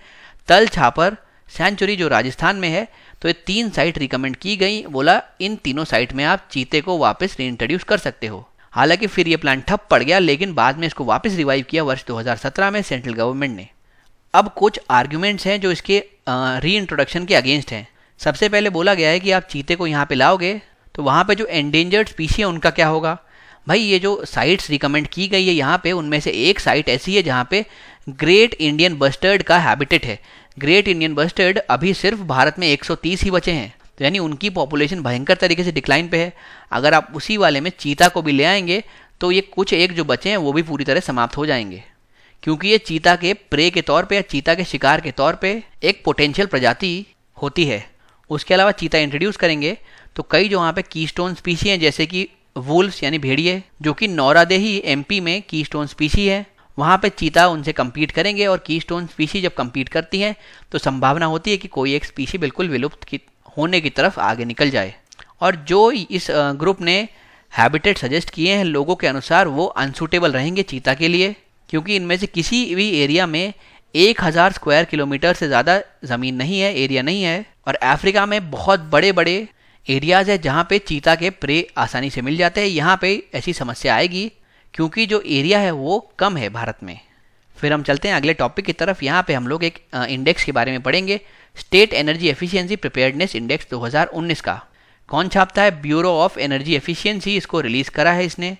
तल छापर सेंचुरी जो राजस्थान में है तो ये तीन साइट रिकमेंड की गई बोला इन तीनों साइट में आप चीते को वापस रीइंट्रोड्यूस कर सकते हो हालांकि फिर ये प्लान ठप पड़ गया लेकिन बाद में इसको वापस रिवाइव किया वर्ष 2017 में सेंट्रल गवर्नमेंट ने अब कुछ आर्ग्यूमेंट्स हैं जो इसके री इंट्रोडक्शन के अगेंस्ट हैं सबसे पहले बोला गया है कि आप चीते को यहाँ पे लाओगे तो वहाँ पे जो एंडेंजर्ड स्पीसी है उनका क्या होगा भाई ये जो साइट्स रिकमेंड की गई है यहाँ पे उनमें से एक साइट ऐसी है जहाँ पे ग्रेट इंडियन बस्टर्ड का हैबिटेट है ग्रेट इंडियन बस्टर्ड अभी सिर्फ भारत में 130 ही बचे हैं तो यानी उनकी पॉपुलेशन भयंकर तरीके से डिक्लाइन पे है अगर आप उसी वाले में चीता को भी ले आएंगे तो ये कुछ एक जो बचे हैं वो भी पूरी तरह समाप्त हो जाएंगे क्योंकि ये चीता के प्रे के तौर पर या चीता के शिकार के तौर पर एक पोटेंशियल प्रजाति होती है उसके अलावा चीता इंट्रोड्यूस करेंगे तो कई जो वहाँ पे की स्टोन स्पीसी हैं जैसे कि वुल्फ्स यानी भेड़िए जो कि नौरादेही एमपी में की स्टोन स्पीसी है वहाँ पे चीता उनसे कम्पीट करेंगे और की स्टोन स्पीसी जब कम्पीट करती हैं तो संभावना होती है कि कोई एक स्पीसी बिल्कुल विलुप्त की होने की तरफ आगे निकल जाए और जो इस ग्रुप ने हैबिटेट सजेस्ट किए हैं लोगों के अनुसार वो अनसूटेबल रहेंगे चीता के लिए क्योंकि इनमें से किसी भी एरिया में एक हज़ार स्क्वायर किलोमीटर से ज़्यादा ज़मीन नहीं है एरिया नहीं है और अफ्रीका में बहुत बड़े बड़े एरियाज़ है जहाँ पे चीता के प्रे आसानी से मिल जाते हैं यहाँ पे ऐसी समस्या आएगी क्योंकि जो एरिया है वो कम है भारत में फिर हम चलते हैं अगले टॉपिक की तरफ यहाँ पे हम लोग एक इंडेक्स के बारे में पढ़ेंगे state energy efficiency preparedness index 2019 का कौन छापता है ब्यूरो ऑफ एनर्जी एफिशिएंसी इसको रिलीज़ करा है इसने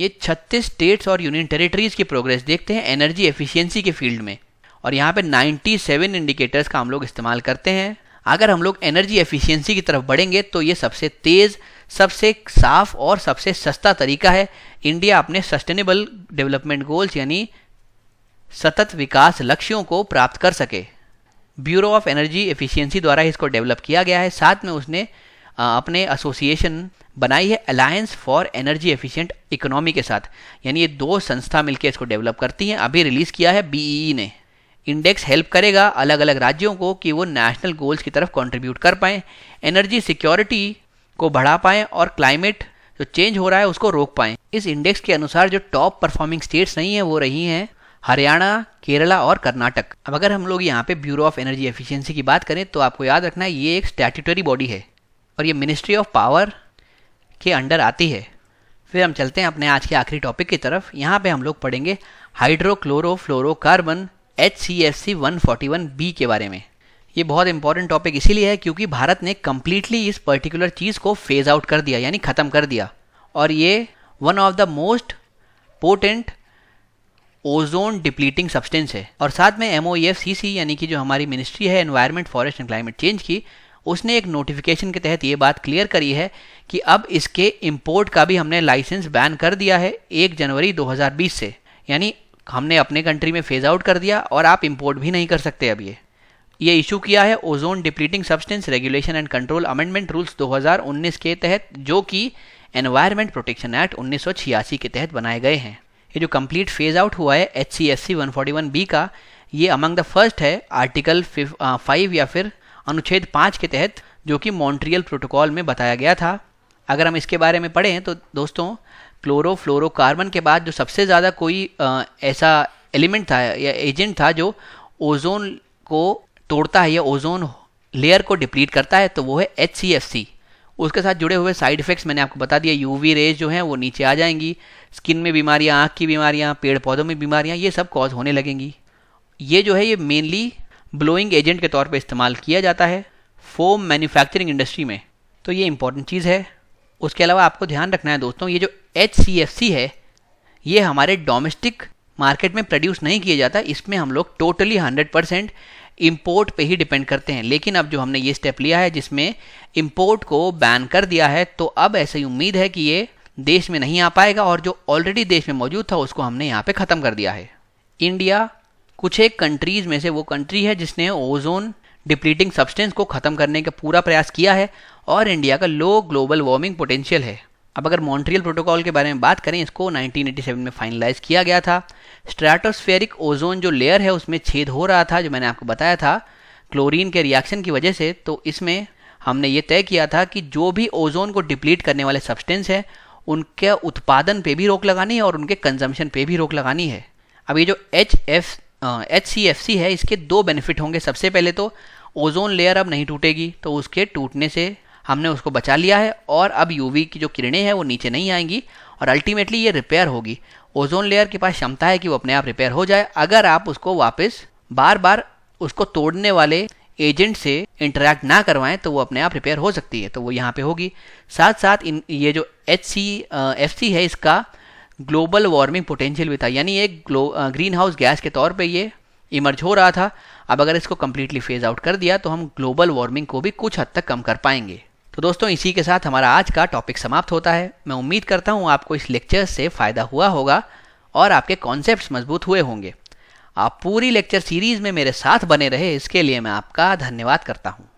ये 36 स्टेट्स और यूनियन टेरिटरीज की प्रोग्रेस देखते हैं एनर्जी एफिशिएंसी के फील्ड में और यहाँ पे 97 इंडिकेटर्स का हम लोग इस्तेमाल करते हैं अगर हम लोग एनर्जी एफिशिएंसी की तरफ बढ़ेंगे तो ये सबसे तेज़ सबसे साफ और सबसे सस्ता तरीका है इंडिया अपने सस्टेनेबल डेवलपमेंट गोल्स यानी सतत विकास लक्ष्यों को प्राप्त कर सके ब्यूरो ऑफ एनर्जी एफिशिएंसी द्वारा इसको डेवलप किया गया है साथ में उसने अपने एसोसिएशन बनाई है alliance for energy efficient economy के साथ यानी ये दो संस्था मिलकर इसको डेवलप करती हैं अभी रिलीज़ किया है बीई e e ने इंडेक्स हेल्प करेगा अलग अलग राज्यों को कि वो नेशनल गोल्स की तरफ कॉन्ट्रीब्यूट कर पाएँ एनर्जी सिक्योरिटी को बढ़ा पाएँ और क्लाइमेट जो चेंज हो रहा है उसको रोक पाएँ इस इंडेक्स के अनुसार जो टॉप परफॉर्मिंग स्टेट्स नहीं हैं वो रही हैं हरियाणा केरला और कर्नाटक अब अगर हम लोग यहाँ पे ब्यूरो ऑफ एनर्जी एफिशिएंसी की बात करें तो आपको याद रखना है ये एक स्टैट्यूटरी बॉडी है और ये मिनिस्ट्री ऑफ पावर के अंडर आती है फिर हम चलते हैं अपने आज के आखिरी टॉपिक की तरफ यहाँ पे हम लोग पढ़ेंगे hydrochlorofluorocarbon H C F C one forty one B के बारे में ये बहुत इंपॉर्टेंट टॉपिक इसीलिए है क्योंकि भारत ने कम्प्लीटली इस पर्टिकुलर चीज़ को फेज आउट कर दिया यानी ख़त्म कर दिया और ये one of the most potent ozone depleting substance है और साथ में एम e यानी कि जो हमारी मिनिस्ट्री है environment forest and climate change की उसने एक नोटिफिकेशन के तहत ये बात क्लियर करी है कि अब इसके इम्पोर्ट का भी हमने लाइसेंस बैन कर दिया है एक जनवरी 2020 से यानी हमने अपने कंट्री में फेज आउट कर दिया और आप इम्पोर्ट भी नहीं कर सकते अब ये ये इशू किया है ozone depleting substance regulation and control amendment rules 2019 के तहत जो कि एनवायरमेंट प्रोटेक्शन एक्ट 1986 के तहत बनाए गए हैं ये जो कंप्लीट फेज आउट हुआ है H C S C one forty one B का ये अमंग द फर्स्ट है आर्टिकल फाइव uh, या फिर अनुच्छेद पाँच के तहत जो कि मॉन्ट्रियल प्रोटोकॉल में बताया गया था अगर हम इसके बारे में पढ़ें तो दोस्तों क्लोरो क्लोरोफ्लोरोकार्बन के बाद जो सबसे ज़्यादा कोई आ, uh, ऐसा एलिमेंट था या एजेंट था जो ओजोन को तोड़ता है या ओजोन लेयर को डिप्लीट करता है तो वो है एच सी एफ सी उसके साथ जुड़े हुए साइड इफेक्ट्स मैंने आपको बता दिया यूवी रेज जो है वो नीचे आ जाएंगी स्किन में बीमारियां आँख की बीमारियां पेड़ पौधों में बीमारियां ये सब कॉज होने लगेंगी ये जो है ये मेनली ब्लोइंग एजेंट के तौर पर इस्तेमाल किया जाता है फोम मैन्युफैक्चरिंग इंडस्ट्री में तो ये इंपॉर्टेंट चीज़ है उसके अलावा आपको ध्यान रखना है दोस्तों ये जो एच है ये हमारे डोमेस्टिक मार्केट में प्रोड्यूस नहीं किया जाता इसमें हम लोग टोटली हंड्रेड परसेंट इम्पोर्ट पे ही डिपेंड करते हैं लेकिन अब जो हमने ये स्टेप लिया है जिसमें इम्पोर्ट को बैन कर दिया है तो अब ऐसी उम्मीद है कि ये देश में नहीं आ पाएगा और जो ऑलरेडी देश में मौजूद था उसको हमने यहाँ पे ख़त्म कर दिया है इंडिया कुछ एक कंट्रीज़ में से वो कंट्री है जिसने ओजोन डिप्लीटिंग सब्सटेंस को ख़त्म करने का पूरा प्रयास किया है और इंडिया का लो ग्लोबल वार्मिंग पोटेंशियल है अब अगर मॉन्ट्रियल प्रोटोकॉल के बारे में बात करें इसको 1987 में फाइनलाइज किया गया था स्ट्रेटोस्फेरिक ओजोन जो लेयर है उसमें छेद हो रहा था जो मैंने आपको बताया था क्लोरीन के रिएक्शन की वजह से तो इसमें हमने ये तय किया था कि जो भी ओजोन को डिप्लीट करने वाले सब्सटेंस हैं उनके उत्पादन पे भी रोक लगानी है और उनके कंजम्पशन पे भी रोक लगानी है अब ये जो H F H C F C है इसके दो बेनिफिट होंगे सबसे पहले तो ओजोन लेयर अब नहीं टूटेगी तो उसके टूटने से हमने उसको बचा लिया है और अब यूवी की जो किरणें हैं वो नीचे नहीं आएंगी और अल्टीमेटली ये रिपेयर होगी ओजोन लेयर के पास क्षमता है कि वो अपने आप रिपेयर हो जाए अगर आप उसको वापस बार बार उसको तोड़ने वाले एजेंट से इंटरेक्ट ना करवाएं तो वो अपने आप रिपेयर हो सकती है तो वो यहाँ पे होगी साथ साथ इन ये जो एच सी एफ सी है इसका ग्लोबल वार्मिंग पोटेंशियल भी था यानी एक ग्रीन हाउस गैस के तौर पे ये इमर्ज हो रहा था अब अगर इसको कम्प्लीटली फेज आउट कर दिया तो हम ग्लोबल वार्मिंग को भी कुछ हद तक कम कर पाएंगे तो दोस्तों इसी के साथ हमारा आज का टॉपिक समाप्त होता है मैं उम्मीद करता हूँ आपको इस लेक्चर से फ़ायदा हुआ होगा और आपके कॉन्सेप्ट मजबूत हुए होंगे आप पूरी लेक्चर सीरीज़ में मेरे साथ बने रहे इसके लिए मैं आपका धन्यवाद करता हूँ